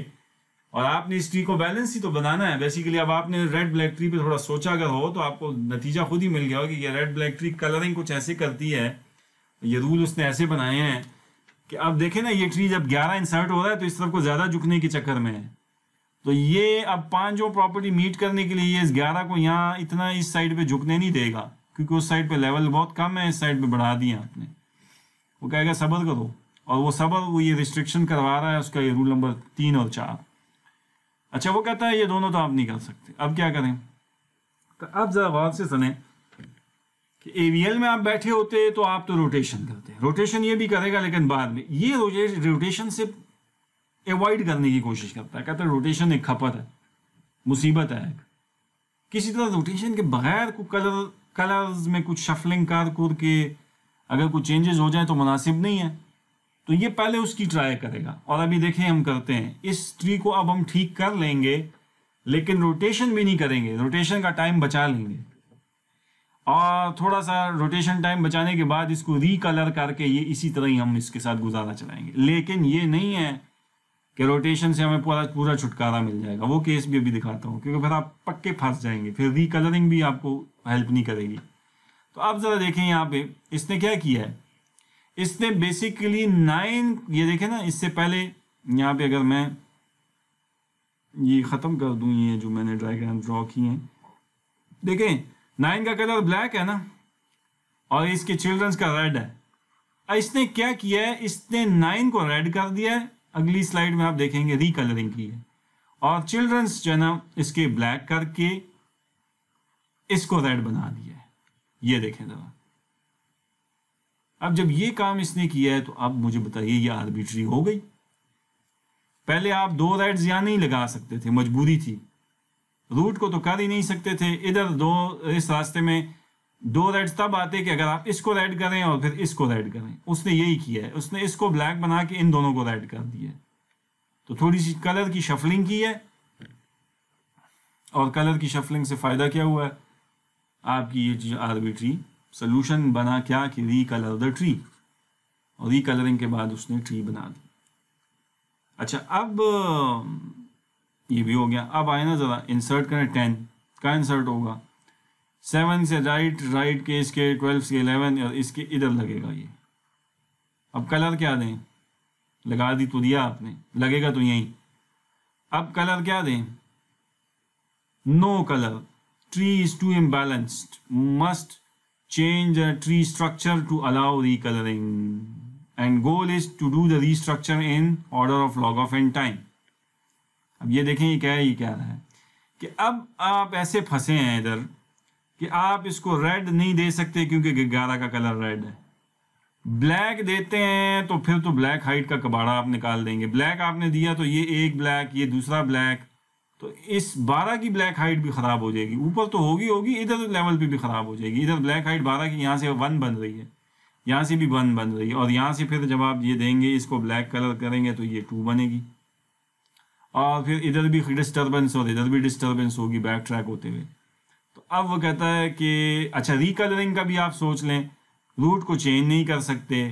और आपने इस ट्री को बैलेंस ही तो बनाना है बेसिकली अब आपने रेड ब्लैक ट्री पे थोड़ा सोचा अगर हो तो आपको नतीजा खुद ही मिल गया हो कि ये रेड ब्लैक ट्री कलरिंग कुछ ऐसे करती है ये रूल उसने ऐसे बनाए हैं कि अब देखें ना ये ट्री जब 11 इंसर्ट हो रहा है तो इस तरफ को ज़्यादा झुकने के चक्कर में है तो ये अब पाँच जो प्रॉपर्टी मीट करने के लिए ये इस ग्यारह को यहाँ इतना इस साइड पर झुकने नहीं देगा क्योंकि उस साइड पर लेवल बहुत कम है इस साइड पर बढ़ा दिया आपने वो कहेगा सबर करो और वो सबर वो ये रिस्ट्रिक्शन करवा रहा है उसका ये रूल नंबर तीन और चार अच्छा वो कहता है ये दोनों तो आप नहीं कर सकते अब क्या करें तो अब ज़रा गौर से सुने कि एवीएल में आप बैठे होते तो आप तो रोटेशन करते हैं रोटेशन ये भी करेगा लेकिन बाद में ये रोटेशन से एवॉइड करने की कोशिश करता है कहता है रोटेशन एक खपत है मुसीबत है किसी तरह रोटेशन के बगैर को कलर कलर्स में कुछ शफलिंग कार के अगर कुछ चेंजेस हो जाए तो मुनासिब नहीं है तो ये पहले उसकी ट्राई करेगा और अभी देखें हम करते हैं इस ट्री को अब हम ठीक कर लेंगे लेकिन रोटेशन भी नहीं करेंगे रोटेशन का टाइम बचा लेंगे और थोड़ा सा रोटेशन टाइम बचाने के बाद इसको रिकलर करके ये इसी तरह ही हम इसके साथ गुजारा चलाएंगे लेकिन ये नहीं है कि रोटेशन से हमें पूरा पूरा छुटकारा मिल जाएगा वो केस भी अभी दिखाता हूँ क्योंकि फिर आप पक्के फंस जाएंगे फिर रिकलरिंग भी आपको हेल्प नहीं करेगी तो आप ज़रा देखें यहाँ पे इसने क्या किया है इसने बेसिकली नाइन ये देखे ना इससे पहले यहाँ पे अगर मैं ये ख़त्म कर दू ये जो मैंने ड्राइग्राम ड्रॉ किए हैं देखें नाइन का कलर ब्लैक है ना और इसके चिल्ड्रंस का रेड है इसने क्या किया है इसने नाइन को रेड कर दिया है अगली स्लाइड में आप देखेंगे रिकलरिंग की है और चिल्ड्रंस जो है ना इसके ब्लैक करके इसको रेड बना दिया है ये देखें जरा अब जब ये काम इसने किया है तो अब मुझे बताइए ये आर्बिट्री हो गई पहले आप दो राइट्स यहाँ नहीं लगा सकते थे मजबूरी थी रूट को तो कर ही नहीं सकते थे इधर दो इस रास्ते में दो राइट तब आते कि अगर आप इसको रेड करें और फिर इसको रेड करें उसने यही किया है उसने इसको ब्लैक बना के इन दोनों को रेड कर दिया है तो थोड़ी सी कलर की शफलिंग की है और कलर की शफलिंग से फ़ायदा क्या हुआ है आपकी ये चीज़ आर्बिट्री सोल्यूशन बना क्या कि रिकलर द ट्री और कलरिंग के बाद उसने ट्री बना दी अच्छा अब ये भी हो गया अब आए ना ज़रा इंसर्ट करें टेन का इंसर्ट होगा सेवन से राइट राइट के इसके ट्वेल्व से इलेवन और इसके इधर लगेगा ये अब कलर क्या दें लगा दी तो दिया आपने लगेगा तो यहीं अब कलर क्या दें no colour tree is too imbalanced must change the tree structure to allow recoloring and goal is to do the restructure in order of log of n time अब ये देखें ये क्या है ये क्या रहा है कि अब आप ऐसे फंसे हैं इधर कि आप इसको रेड नहीं दे सकते क्योंकि ग्यारह का कलर रेड है ब्लैक देते हैं तो फिर तो ब्लैक हाइट का कबाड़ा आप निकाल देंगे ब्लैक आपने दिया तो ये एक ब्लैक ये दूसरा ब्लैक तो इस 12 की ब्लैक हाइट भी ख़राब हो जाएगी ऊपर तो होगी होगी इधर लेवल तो पे भी ख़राब हो जाएगी इधर ब्लैक हाइट 12 की यहाँ से वन बन रही है यहाँ से भी वन बन रही है और यहाँ से फिर जब आप ये देंगे इसको ब्लैक कलर करेंगे तो ये टू बनेगी और फिर इधर भी डिस्टर्बेंस और इधर भी डिस्टर्बेंस होगी बैक ट्रैक होते हुए तो अब वो कहता है कि अच्छा रिकलरिंग का भी आप सोच लें रूट को चेंज नहीं कर सकते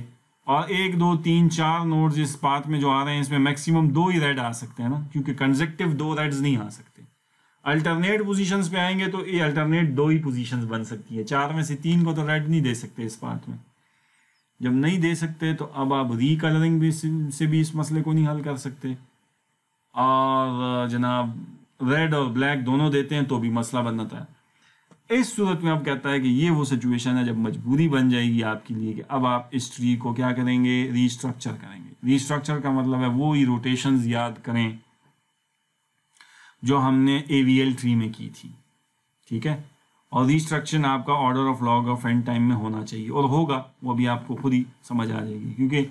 और एक दो तीन चार नोड्स इस पाथ में जो आ रहे हैं इसमें मैक्सिमम दो ही रेड आ सकते हैं ना क्योंकि कंजेक्टिव दो रेड्स नहीं आ सकते अल्टरनेट पोजीशंस पे आएंगे तो ये अल्टरनेट दो ही पोजीशंस बन सकती है चार में से तीन को तो रेड नहीं दे सकते इस पाथ में जब नहीं दे सकते तो अब आप रिकलरिंग भी से भी इस मसले को नहीं हल कर सकते और जनाब रेड और ब्लैक दोनों देते हैं तो भी मसला बनता है इस सूरत में अब कहता है कि ये वो सिचुएशन है जब मजबूरी बन जाएगी आपके लिए कि अब आप इस ट्री को क्या करेंगे रीस्ट्रक्चर करेंगे रीस्ट्रक्चर का मतलब है वो ही रोटेशन याद करें जो हमने ए ट्री में की थी ठीक है और रीस्ट्रक्चर आपका order of log of n time में होना चाहिए और होगा वो भी आपको खुद ही समझ आ जाएगी क्योंकि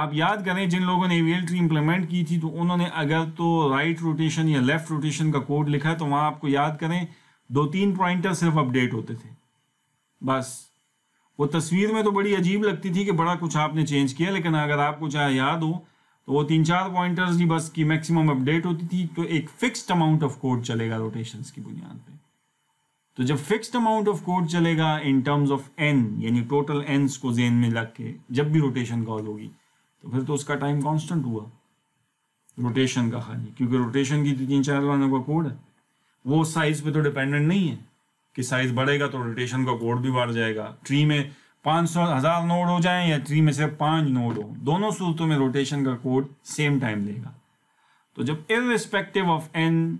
आप याद करें जिन लोगों ने एवीएल ट्री इंप्लीमेंट की थी तो उन्होंने अगर तो राइट रोटेशन या लेफ्ट रोटेशन का कोड लिखा है तो वहाँ आपको याद करें दो तीन पॉइंटर सिर्फ अपडेट होते थे बस वो तस्वीर में तो बड़ी अजीब लगती थी कि बड़ा कुछ आपने चेंज किया लेकिन अगर आपको चाहे याद हो तो वो तीन चार पॉइंटर्स ही बस की मैक्सिमम अपडेट होती थी तो एक फिक्स्ड अमाउंट ऑफ कोड चलेगा रोटेशंस की बुनियाद पे तो जब फिक्स्ड अमाउंट ऑफ कोड चलेगा इन टर्म्स ऑफ एन यानी टोटल एन को जेन में लग के जब भी रोटेशन कॉल होगी तो फिर तो उसका टाइम कॉन्स्टेंट हुआ रोटेशन का खाली क्योंकि रोटेशन की तो तीन चार लाइनों का कोड है वो साइज पे तो डिपेंडेंट नहीं है कि साइज बढ़ेगा तो रोटेशन का कोड भी बढ़ जाएगा ट्री में पाँच सौ हज़ार नोड हो जाए या ट्री में सिर्फ पांच नोड हो दोनों सूरतों में रोटेशन का कोड सेम टाइम लेगा तो जब इरिस्पेक्टिव ऑफ एन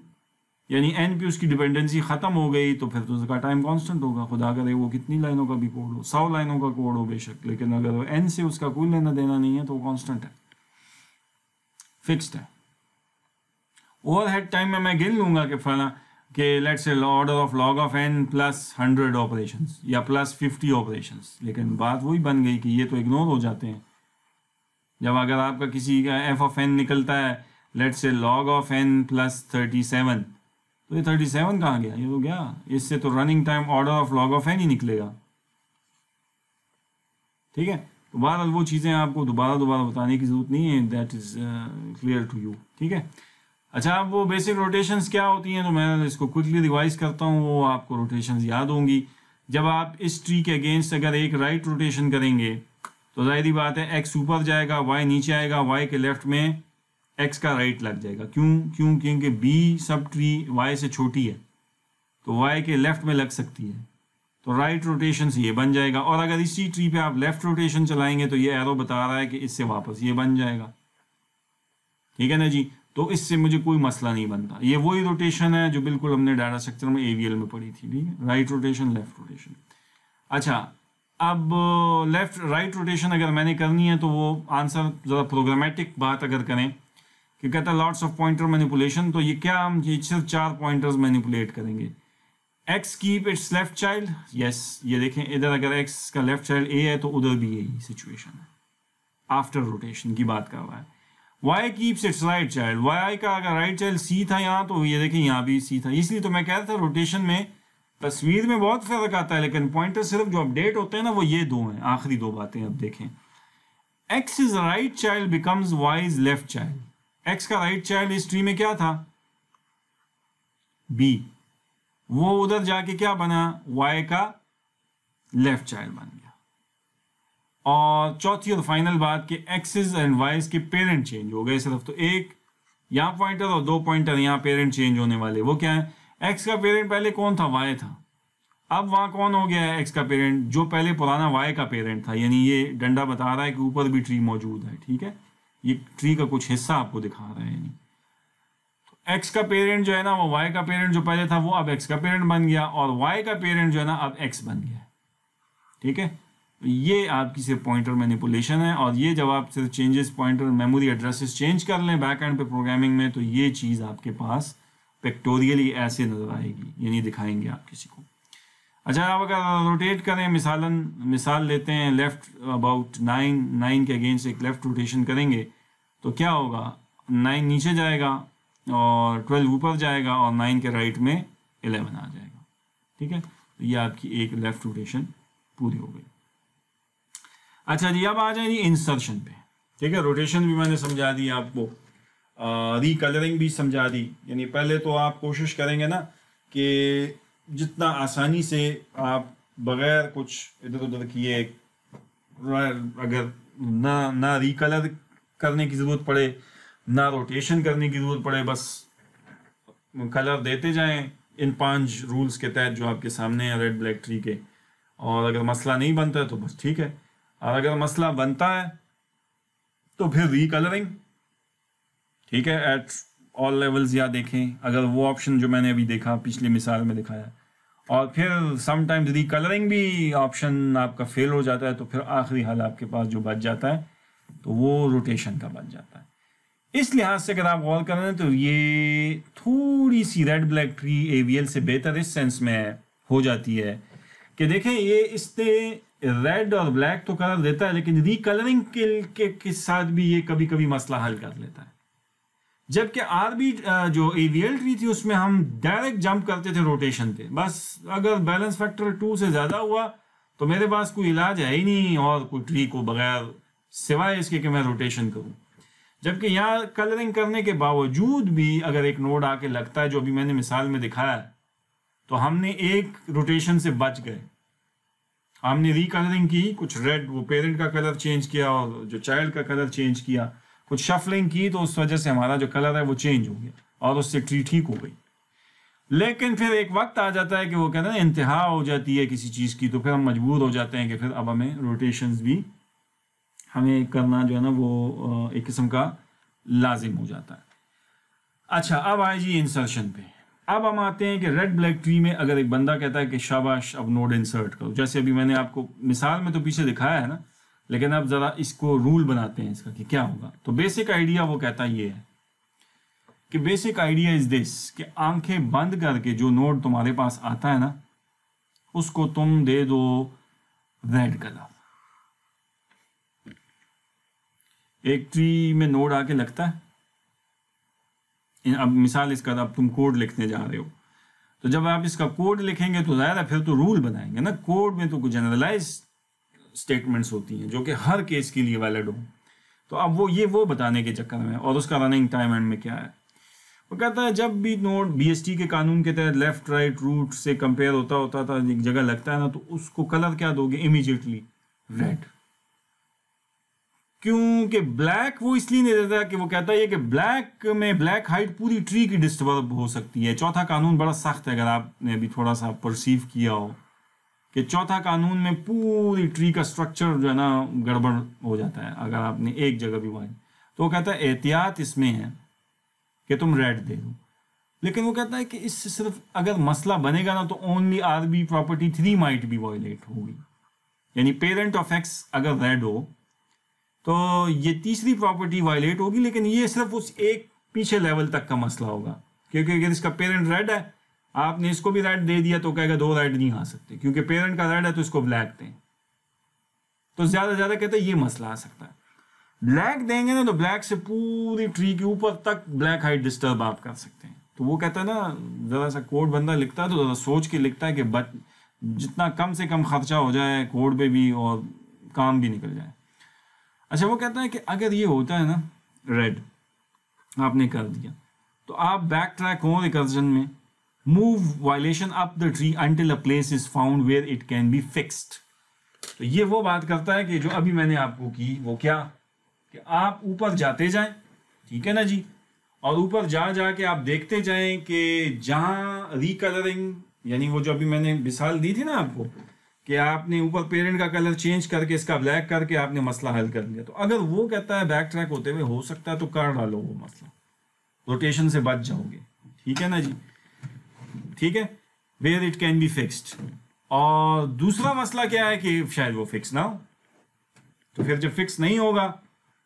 यानी एन पी उसकी डिपेंडेंसी ख़त्म हो गई तो फिर तो उसका टाइम कांस्टेंट होगा खुदा करे वो कितनी लाइनों का भी कोड हो सौ लाइनों का कोड हो बेशक लेकिन अगर एन से उसका कोई लेना देना नहीं है तो वो कांस्टेंट है फिक्स्ड है ओवर हेड टाइम में मैं गिन लूंगा कि फला कि let's a lord of log of n plus hundred operation या प्लस फिफ्टी ऑपरेशन लेकिन बात वही बन गई कि ये तो इग्नोर हो जाते हैं जब अगर आपका किसी का एफ ऑफ एन निकलता है let say log of n plus thirty seven तो ये थर्टी सेवन कहाँ गया ये तो गया इससे तो running time order of log of n ही निकलेगा ठीक है तो बहरहाल वो चीज़ें आपको दोबारा दोबारा बताने की ज़रूरत नहीं है that is clear to you ठीक है अच्छा अब वो बेसिक रोटेशंस क्या होती हैं तो मैं इसको क्विकली रिवाइज करता हूँ वो आपको रोटेशंस याद होंगी जब आप इस ट्री के अगेंस्ट अगर एक राइट रोटेशन करेंगे तो जाहिर बात है एक्स ऊपर जाएगा वाई नीचे आएगा वाई के लेफ्ट में एक्स का राइट लग जाएगा क्यों क्यों क्योंकि बी सब ट्री वाई से छोटी है तो वाई के लेफ्ट में लग सकती है तो राइट रोटेशन ये बन जाएगा और अगर इसी ट्री पे आप लेफ्ट रोटेशन चलाएंगे तो ये एरो बता रहा है कि इससे वापस ये बन जाएगा ठीक है ना जी तो इससे मुझे कोई मसला नहीं बनता ये वही रोटेशन है जो बिल्कुल हमने डाटा स्ट्रक्चर में एवीएल में पढ़ी थी ठीक है राइट रोटेशन लेफ्ट रोटेशन अच्छा अब लेफ्ट राइट रोटेशन अगर मैंने करनी है तो वो आंसर ज़रा प्रोग्रामेटिक बात अगर करें कि कहता है लॉट्स ऑफ पॉइंटर मैनिपुलेशन तो ये क्या हम ये सिर्फ चार पॉइंटर्स मैनिपुलेट करेंगे x keeps its left child yes ये देखें इधर अगर एक्स का लेफ्ट चाइल्ड ए है तो उधर भी यही सिचुएशन है आफ्टर रोटेशन की बात कर रहा है y keeps its right child y का अगर right child सी था यहाँ तो ये देखिए यहाँ भी सी था इसलिए तो मैं कह रहा था रोटेशन में तस्वीर में बहुत फर्क आता है लेकिन पॉइंटर सिर्फ जो अपडेट होते हैं ना वो ये दो हैं आखिरी दो बातें अब देखें x is right child becomes y is left child x का राइट चाइल्ड इस ट्री में क्या था बी वो उधर जाके क्या बना वाई का लेफ्ट चाइल्ड बन गया और चौथी और फाइनल बात कि एक्सेस एंड वाइज के पेरेंट चेंज हो गए सिर्फ तो एक यहाँ पॉइंटर और दो पॉइंटर यहाँ पेरेंट चेंज होने वाले वो क्या है एक्स का पेरेंट पहले कौन था वाई था अब वहाँ कौन हो गया है एक्स का पेरेंट जो पहले पुराना वाई का पेरेंट था यानी ये डंडा बता रहा है कि ऊपर भी ट्री मौजूद है ठीक है ये ट्री का कुछ हिस्सा आपको दिखा रहा है यानी एक्स तो का पेरेंट जो है ना वो वाई का पेरेंट जो पहले था वो अब एक्स का पेरेंट बन गया और वाई का पेरेंट जो है ना अब एक्स बन गया ठीक है ये आपकी सिर्फ पॉइंटर मैनिपुलेशन है और ये जब आप सिर्फ changes pointer memory addresses change कर लें बैक एंड पे प्रोग्रामिंग में तो ये चीज़ आपके पास पिक्टोरियली ऐसे नज़र आएगी यानी दिखाएंगे आप किसी को अच्छा आप अगर रोटेट करें मिसालन मिसाल लेते हैं लेफ़्ट अबाउट नाइन नाइन के अगेंस्ट एक लेफ़्ट रोटेशन करेंगे तो क्या होगा नाइन नीचे जाएगा और ट्वेल्व ऊपर जाएगा और नाइन के राइट में एलेवन आ जाएगा ठीक है तो ये आपकी एक लेफ़्ट रोटेशन पूरी हो गई अच्छा जी अब आ जाए जी इंसर्शन पे ठीक है रोटेशन भी मैंने समझा दी आपको रिकलरिंग भी समझा दी यानी पहले तो आप कोशिश करेंगे ना कि जितना आसानी से आप बगैर कुछ इधर उधर किए अगर ना ना रिकलर करने की ज़रूरत पड़े ना रोटेशन करने की ज़रूरत पड़े बस कलर देते जाएं इन पांच रूल्स के तहत जो आपके सामने हैं रेड ब्लैक ट्री के और अगर मसला नहीं बनता है तो बस ठीक है और अगर मसला बनता है तो फिर रिकलरिंग ठीक है एट ऑल लेवल्स या देखें अगर वो ऑप्शन जो मैंने अभी देखा पिछली मिसाल में दिखाया और फिर समटाइम्स रिकलरिंग भी ऑप्शन आपका फेल हो जाता है तो फिर आखिरी हल आपके पास जो बच जाता है तो वो रोटेशन का बच जाता है इस लिहाज से अगर आप गौर करें तो ये थोड़ी सी रेड ब्लैक ट्री एवीएल से बेहतर इस सेंस में हो जाती है कि देखें ये इसने रेड और ब्लैक तो कलर देता है लेकिन रिकलरिंग के, के, के साथ भी ये कभी कभी मसला हल कर लेता है जबकि आरबी जो एवीएल ट्री थी उसमें हम डायरेक्ट जंप करते थे रोटेशन पे बस अगर बैलेंस फैक्टर टू से ज़्यादा हुआ तो मेरे पास कोई इलाज है ही नहीं और कोई ट्री को बगैर सिवाय इसके कि मैं रोटेशन करूं जबकि यहाँ कलरिंग करने के बावजूद भी अगर एक नोड आके लगता है जो अभी मैंने मिसाल में दिखाया है तो हमने एक रोटेशन से बच गए हमने रिकलरिंग की कुछ रेड वो पेरेंट का कलर चेंज किया और जो चाइल्ड का कलर चेंज किया कुछ शफलिंग की तो उस वजह से हमारा जो कलर है वो चेंज हो गया और उससे ट्री ठीक हो गई लेकिन फिर एक वक्त आ जाता है कि वो कहते हैं इंतहा हो जाती है किसी चीज़ की तो फिर हम मजबूर हो जाते हैं कि फिर अब हमें रोटेशन भी हमें करना जो है ना वो एक किस्म का लाजिम हो जाता है अच्छा अब आए जी इंसर्शन पे अब हम आते हैं कि रेड ब्लैक ट्री में अगर एक बंदा कहता है कि शाबाश अब नोड इंसर्ट करो जैसे अभी मैंने आपको मिसाल में तो पीछे दिखाया है ना लेकिन अब ज़रा इसको रूल बनाते हैं इसका कि क्या होगा तो बेसिक आइडिया वो कहता ये है कि बेसिक आइडिया इज दिस कि आंखें बंद करके जो नोट तुम्हारे पास आता है ना उसको तुम दे दो रेड कलर एक ट्री में नोड आके लगता है अब मिसाल इसका तो अब तुम कोड लिखने जा रहे हो तो जब आप इसका कोड लिखेंगे तो ज़्यादा फिर तो रूल बनाएंगे ना कोड में तो कुछ जनरलाइज स्टेटमेंट्स होती हैं जो कि हर केस के लिए वैलिड हो तो अब वो ये वो बताने के चक्कर में और उसका रनिंग टाइम एंड में क्या है वो कहता है जब भी नोट बीएसटी के कानून के तहत लेफ्ट राइट रूट से कंपेयर होता होता था एक जगह लगता है ना तो उसको कलर क्या दोगे इमीजिएटली रेड क्योंकि ब्लैक वो इसलिए नहीं देता कि वो कहता है कि ब्लैक में ब्लैक हाइट पूरी ट्री की डिस्टर्ब हो सकती है चौथा कानून बड़ा सख्त है अगर आपने अभी थोड़ा सा परसीव किया हो कि चौथा कानून में पूरी ट्री का स्ट्रक्चर जो है ना गड़बड़ हो जाता है अगर आपने एक जगह भी वाई तो वो कहता है एहतियात इसमें है कि तुम रेड दे दो लेकिन वो कहता है कि इससे सिर्फ अगर मसला बनेगा ना तो only R B property three might भी वायलेट होगी यानी पेरेंट ऑफ एक्स अगर रेड हो तो ये तीसरी प्रॉपर्टी वायलेट होगी लेकिन ये सिर्फ उस एक पीछे लेवल तक का मसला होगा क्योंकि अगर इसका पेरेंट रेड है आपने इसको भी रेड दे दिया तो कहेगा दो रेड नहीं आ सकते क्योंकि पेरेंट का रेड है तो इसको ब्लैक दें तो ज़्यादा ज़्यादा कहते हैं ये मसला आ सकता है ब्लैक देंगे ना तो ब्लैक से पूरी ट्री के ऊपर तक ब्लैक हाइट डिस्टर्ब आप कर सकते हैं तो वो कहता है ना ज़रा सा कोड बंदा लिखता है तो ज़रा सोच के लिखता है कि बच जितना कम से कम खर्चा हो जाए कोड पे भी और काम भी निकल जाए अच्छा वो कहता है कि अगर ये होता है ना रेड आपने कर दिया तो आप बैक ट्रैक हो रिकर्जन में move violation up the tree until a place is found where it can be fixed तो ये वो बात करता है कि जो अभी मैंने आपको की वो क्या कि आप ऊपर जाते जाएं ठीक है ना जी और ऊपर जा जा के आप देखते जाएं कि जहाँ रिकलरिंग यानी वो जो अभी मैंने मिसाल दी थी ना आपको कि आपने ऊपर पेरेंट का कलर चेंज करके इसका ब्लैक करके आपने मसला हल कर लिया तो अगर वो कहता है बैक ट्रैक होते हुए हो सकता है तो कर डालो वो मसला रोटेशन से बच जाओगे ठीक है ना जी ठीक है where it can be fixed और दूसरा मसला क्या है कि शायद वो फिक्स ना हो तो फिर जब फिक्स नहीं होगा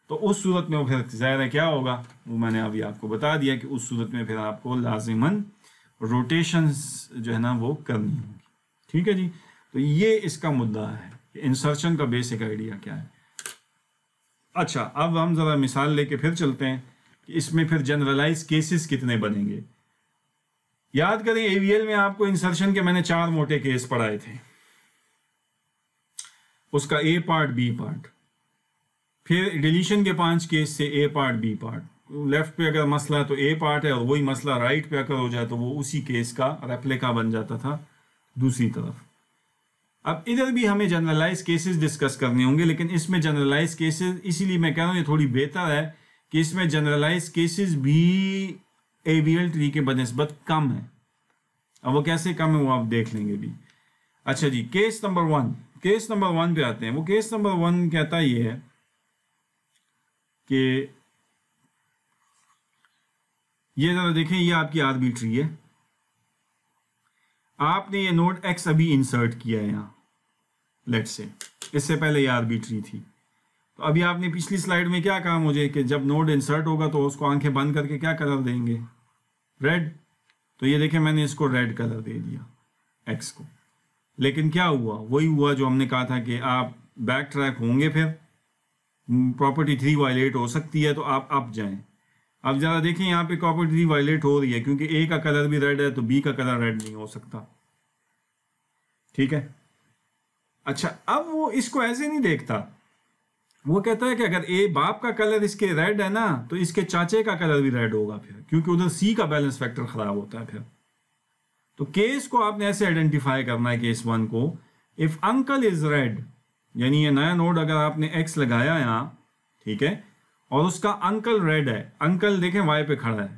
तो उस सूरत में वो फिर ज़ाहिर है क्या होगा वो मैंने अभी आपको बता दिया कि उस सूरत में फिर आपको लाजिमन रोटेशंस जो है ना वो करनी होगी ठीक है जी तो ये इसका मुद्दा है इंसर्शन का बेसिक आइडिया क्या है अच्छा अब हम ज़रा मिसाल लेके फिर चलते हैं कि इसमें फिर जनरलाइज केसेस कितने बनेंगे याद करें एवीएल में आपको इंसर्शन के मैंने चार मोटे केस पढ़ाए थे उसका ए पार्ट बी पार्ट फिर डिलीशन के पांच केस से A part B part left पे अगर मसला है तो ए पार्ट है और वही मसला राइट पे अगर हो जाए तो वो उसी केस का रेप्लिका बन जाता था दूसरी तरफ अब इधर भी हमें जनरलाइज केसेस डिस्कस करने होंगे लेकिन इसमें जनरलाइज केसेस इसीलिए मैं कह रहा हूँ ये थोड़ी बेहतर है कि इसमें जनरलाइज केसेस भी एवियल ट्री के बनस्बत कम है अब वो कैसे कम है वो आप देख लेंगे भी अच्छा जी case number one case number one पे आते हैं वो केस नंबर वन कहता ये है कि ये जरा देखें ये आपकी आर्बिट्री है आपने ये नोट एक्स अभी इंसर्ट किया है यहां लेट से इससे पहले ये आर्बिट्री थी तो अभी आपने पिछली स्लाइड में क्या कहा मुझे कि जब नोड इंसर्ट होगा तो उसको आंखें बंद करके क्या कलर देंगे रेड तो ये देखें मैंने इसको रेड कलर दे दिया एक्स को लेकिन क्या हुआ वही हुआ जो हमने कहा था कि आप बैक ट्रैक होंगे फिर प्रॉपर्टी थ्री वायलेट हो सकती है तो आप अप जाएं अब ज़रा देखें यहाँ पे प्रॉपर्टी थ्री वायलेट हो रही है क्योंकि ए का कलर भी रेड है तो बी का कलर रेड नहीं हो सकता ठीक है अच्छा अब वो इसको ऐसे नहीं देखता वो कहता है कि अगर ए बाप का कलर इसके रेड है ना तो इसके चाचे का कलर भी रेड होगा फिर क्योंकि उधर सी का बैलेंस फैक्टर खराब होता है फिर तो केस को आपने ऐसे आइडेंटिफाई करना है केस वन को इफ अंकल इज रेड यानी ये नया नोड अगर आपने एक्स लगाया यहाँ ठीक है और उसका अंकल रेड है अंकल देखें वाई पे खड़ा है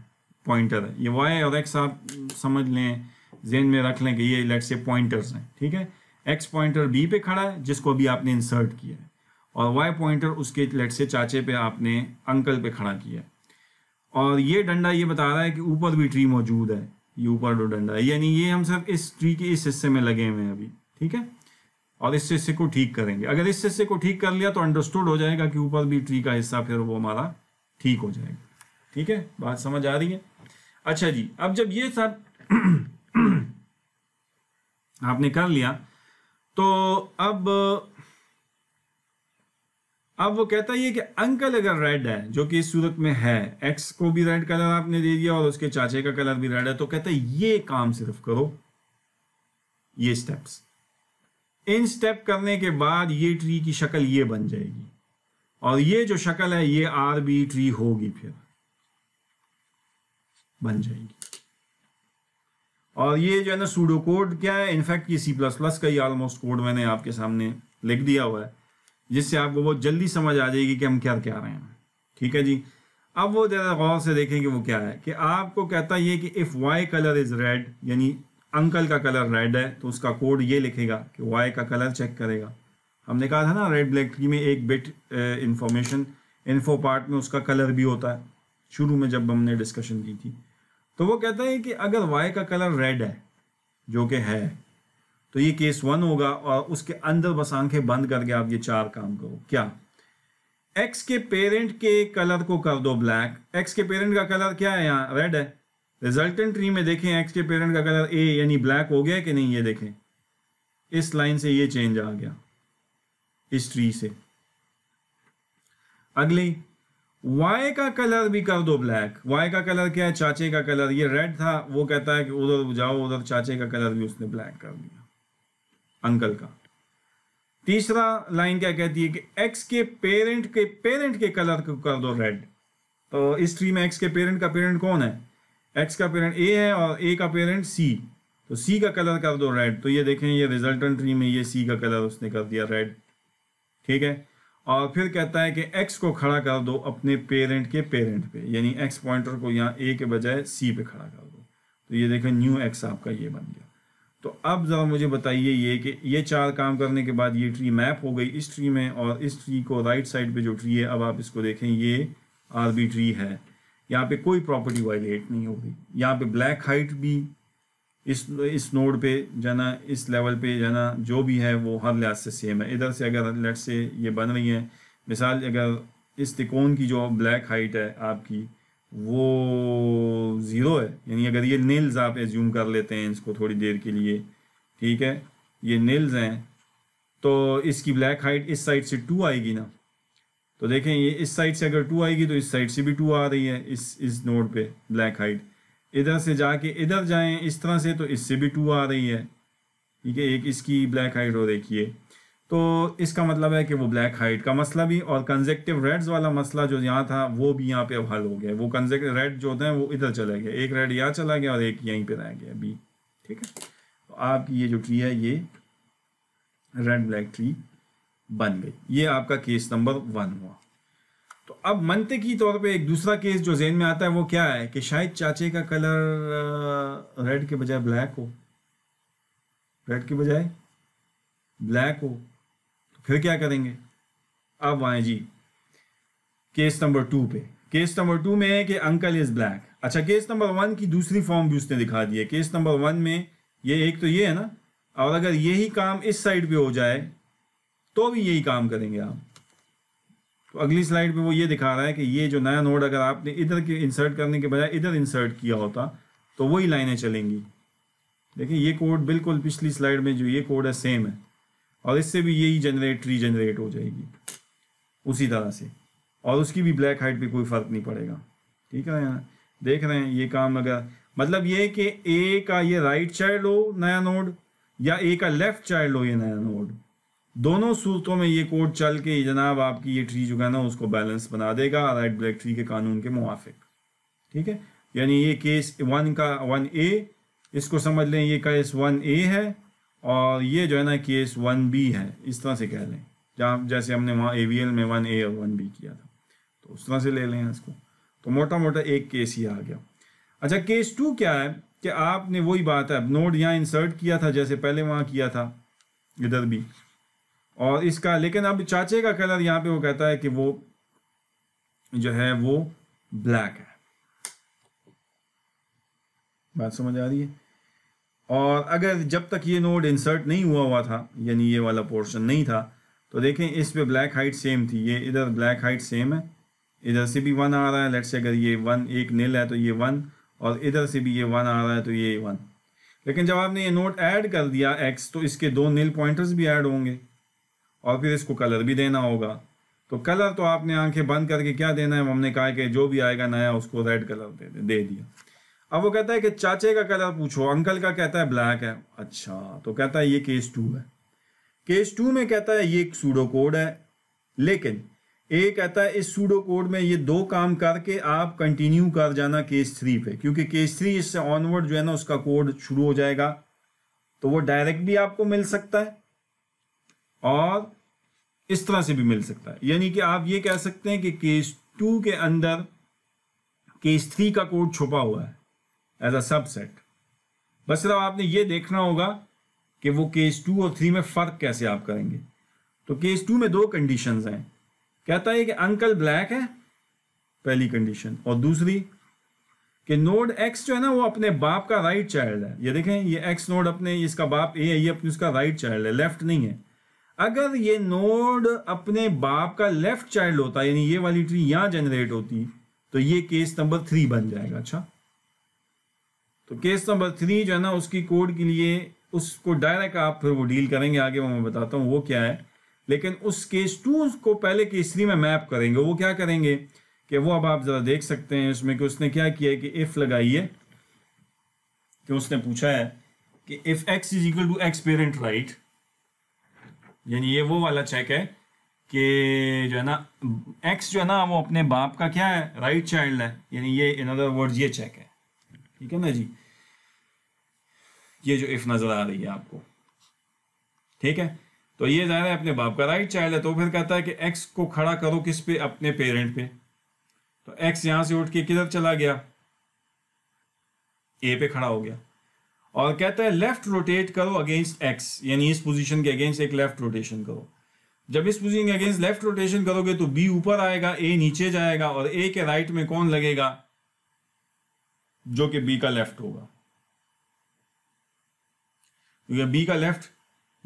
पॉइंटर है ये वाई और एक्स आप समझ लें जेन में रख लें कि ये लेट से पॉइंटर्स हैं ठीक है एक्स पॉइंटर बी पे खड़ा है जिसको अभी आपने इंसर्ट किया है और वाई पॉइंटर उसके लेट से चाचे पे आपने अंकल पे खड़ा किया है और ये डंडा ये बता रहा है कि ऊपर भी ट्री मौजूद है ये ऊपर दो डंडा है यानी ये हम सब इस ट्री के इस हिस्से में लगे हुए हैं अभी ठीक है और इस हिस्से को ठीक करेंगे अगर इस हिस्से को ठीक कर लिया तो अंडरस्टूड हो जाएगा कि ऊपर भी ट्री का हिस्सा फिर वो हमारा ठीक हो जाएगा ठीक है बात समझ आ रही है अच्छा जी अब जब ये सब आपने कर लिया तो अब अब वो कहता है कि अंकल अगर रेड है जो कि इस सूरत में है एक्स को भी रेड कलर आपने दे दिया और उसके चाचे का कलर भी रेड है तो कहता है ये काम सिर्फ करो ये स्टेप्स इन स्टेप करने के बाद ये ट्री की शक्ल ये बन जाएगी और ये जो शक्ल है ये आर बी ट्री होगी फिर बन जाएगी और ये जो है ना सूडो कोड क्या है इनफैक्ट ये सी प्लस प्लस का ही ऑलमोस्ट कोड मैंने आपके सामने लिख दिया हुआ है जिससे आपको बहुत जल्दी समझ आ जाएगी कि हम क्या क्या रहे हैं ठीक है जी अब वो ज़्यादा गौर से देखें कि वो क्या है कि आपको कहता ये कि if y colour is red यानी अंकल का कलर रेड है तो उसका कोड ये लिखेगा कि वाई का कलर चेक करेगा हमने कहा था ना रेड ब्लैक की में एक बिट इंफॉर्मेशन इन्फो पार्ट में उसका कलर भी होता है शुरू में जब हमने डिस्कशन की थी तो वो कहता है कि अगर वाई का कलर रेड है जो कि है तो ये केस वन होगा और उसके अंदर बस आंखें बंद करके आप ये चार काम करो क्या एक्स के पेरेंट के कलर को कर दो ब्लैक एक्स के पेरेंट का कलर क्या है यहाँ रेड है रिजल्टेंट ट्री में देखें एक्स के पेरेंट का कलर ए यानी ब्लैक हो गया कि नहीं ये देखें इस लाइन से ये चेंज आ गया इस ट्री से अगली वाई का कलर भी कर दो ब्लैक वाई का कलर क्या है चाचे का कलर ये रेड था वो कहता है कि उधर जाओ उधर चाचे का कलर भी उसने ब्लैक कर दिया अंकल का तीसरा लाइन क्या कहती है कि एक्स के पेरेंट के पेरेंट के कलर को कर दो रेड तो इस ट्री में एक्स के पेरेंट का पेरेंट कौन है एक्स का पेरेंट ए है और ए का पेरेंट सी तो सी का कलर कर दो रेड तो ये देखें ये रिजल्टेंट ट्री में ये सी का कलर उसने कर दिया रेड ठीक है और फिर कहता है कि एक्स को खड़ा कर दो अपने पेरेंट के पेरेंट पे यानी एक्स पॉइंटर को यहाँ ए के बजाय सी पे खड़ा कर दो तो ये देखो न्यू एक्स आपका ये बन गया तो अब ज़रा मुझे बताइए ये कि ये चार काम करने के बाद ये ट्री मैप हो गई इस ट्री में और इस ट्री को राइट साइड पे जो ट्री है अब आप इसको देखें ये आर्बिट्री है यहाँ पे कोई प्रॉपर्टी वायलेट नहीं हो गई यहाँ पे ब्लैक हाइट भी इस इस नोड पे जाना इस लेवल पे जाना जो भी है वो हर लिहाज से सेम है इधर से अगर लेट से ये बन रही है मिसाल अगर इस तिकोन की जो ब्लैक हाइट है आपकी वो ज़ीरो है यानी अगर ये नील्स आप एज्यूम कर लेते हैं इसको थोड़ी देर के लिए ठीक है ये नील्स हैं तो इसकी ब्लैक हाइट इस साइड से टू आएगी ना तो देखें ये इस साइड से अगर टू आएगी तो इस साइड से भी टू आ रही है इस इस नोड पे ब्लैक हाइट इधर से जाके इधर जाएं इस तरह से तो इससे भी टू आ रही है ठीक है एक इसकी ब्लैक हाइट हो देखिए तो इसका मतलब है कि वो ब्लैक हाइट का मसला भी और कंजेक्टिव रेड्स वाला मसला जो यहाँ था वो भी यहाँ पे अब हल हो गया वो कंजेक्टिव रेड जो होते हैं वो इधर चले गए एक रेड यहाँ चला गया और एक यहीं पे रह गया बी ठीक है तो आपकी ये जो ट्री है ये रेड ब्लैक ट्री बन गई ये आपका केस नंबर वन हुआ तो अब मनते की तौर पे एक दूसरा केस जो जेन में आता है वो क्या है कि शायद चाचे का कलर रेड के बजाय ब्लैक हो रेड के बजाय ब्लैक हो तो फिर क्या करेंगे अब आए जी केस नंबर टू पे केस नंबर टू में है कि अंकल इज ब्लैक अच्छा केस नंबर वन की दूसरी फॉर्म भी उसने दिखा दी है केस नंबर वन में ये एक तो ये है ना और अगर यही काम इस साइड पे हो जाए तो भी यही काम करेंगे आप तो अगली स्लाइड पे वो ये दिखा रहा है कि ये जो नया नोड अगर आपने इधर के इंसर्ट करने के बजाय इधर इंसर्ट किया होता तो वही लाइनें चलेंगी देखिए ये कोड बिल्कुल पिछली स्लाइड में जो ये कोड है सेम है और इससे भी यही जनरेट री जनरेट हो जाएगी उसी तरह से और उसकी भी ब्लैक हाइट पर कोई फ़र्क नहीं पड़ेगा ठीक है यहाँ देख रहे हैं ये काम अगर मतलब ये कि ए का ये राइट चाइल्ड हो नया नोड या ए का लेफ्ट चाइल्ड हो ये नया नोड दोनों सूरतों में ये कोड चल के जनाब आपकी ये ट्री जो है ना उसको बैलेंस बना देगा राइट ब्लैक ट्री के कानून के मुआफिक ठीक है यानी ये केस वन का वन ए इसको समझ लें ये केस वन ए है और ये जो है ना केस वन बी है इस तरह से कह लें जहाँ जैसे हमने वहाँ ए में वन ए और वन बी किया था तो उस तरह से ले लें इसको तो मोटा मोटा एक केस ही आ गया अच्छा केस टू क्या है कि आपने वही बात है नोट यहाँ इंसर्ट किया था जैसे पहले वहाँ किया था इधर भी और इसका लेकिन अब चाचे का कलर यहां पे वो कहता है कि वो जो है वो ब्लैक है बात समझ आ रही है और अगर जब तक ये नोड इंसर्ट नहीं हुआ हुआ था यानी ये वाला पोर्शन नहीं था तो देखें इस पे ब्लैक हाइट सेम थी ये इधर ब्लैक हाइट सेम है इधर से भी वन आ रहा है लेट से अगर ये वन एक नील है तो ये वन और इधर से भी ये वन आ रहा है तो ये वन लेकिन जब आपने ये नोट ऐड कर दिया एक्स तो इसके दो नील पॉइंटर्स भी ऐड होंगे और फिर इसको कलर भी देना होगा तो कलर तो आपने आंखें बंद करके क्या देना है हमने कहा कि जो भी आएगा नया उसको रेड कलर दे दे, दे दिया अब वो कहता है कि चाचे का कलर पूछो अंकल का कहता है ब्लैक है अच्छा तो कहता है ये केस टू है केस टू में कहता है ये एक सूडो कोड है लेकिन ए कहता है इस सूडो कोड में ये दो काम करके आप कंटिन्यू कर जाना केस थ्री पे क्योंकि केस थ्री इससे ऑनवर्ड जो है ना उसका कोड शुरू हो जाएगा तो वो डायरेक्ट भी आपको मिल सकता है और इस तरह से भी मिल सकता है यानी कि आप ये कह सकते हैं कि केस टू के अंदर केस थ्री का कोड छुपा हुआ है एज अ सबसेट बस सिर्फ आपने ये देखना होगा कि वो केस टू और थ्री में फ़र्क कैसे आप करेंगे तो केस टू में दो कंडीशन हैं कहता है कि अंकल ब्लैक है पहली कंडीशन और दूसरी कि नोड एक्स जो है ना वो अपने बाप का राइट चाइल्ड है ये देखें ये एक्स नोड अपने इसका बाप ए है ये अपने उसका राइट चाइल्ड है लेफ्ट नहीं है अगर ये नोड अपने बाप का लेफ्ट चाइल्ड होता यानी ये वाली ट्री यहां जनरेट होती तो ये केस नंबर थ्री बन जाएगा अच्छा तो केस नंबर थ्री जो है ना उसकी कोड के लिए उसको डायरेक्ट आप फिर वो डील करेंगे आगे मैं बताता हूँ वो क्या है लेकिन उस केस टू को पहले केस थ्री में मैप करेंगे वो क्या करेंगे कि वो अब आप ज़रा देख सकते हैं उसमें कि उसने क्या किया है कि इफ़ है कि उसने पूछा है कि if x is equal to x parent right यानी ये वो वाला चेक है कि जो है ना एक्स जो है ना वो अपने बाप का क्या है राइट चाइल्ड है यानी ये इन अदर वर्ड ये चेक है ठीक है ना जी ये जो इफ नजर आ रही है आपको ठीक है तो ये जाहिर है अपने बाप का राइट चाइल्ड है तो फिर कहता है कि एक्स को खड़ा करो किस पे अपने पेरेंट पे तो एक्स यहां से उठ के किधर चला गया ए पे खड़ा हो गया और कहता है लेफ्ट रोटेट करो अगेंस्ट एक्स यानी इस पोजीशन के अगेंस्ट एक लेफ्ट रोटेशन करो जब इस पोजीशन के अगेंस्ट लेफ्ट रोटेशन करोगे तो बी ऊपर आएगा ए नीचे जाएगा और ए के राइट में कौन लगेगा जो कि बी का लेफ्ट होगा क्योंकि बी का लेफ्ट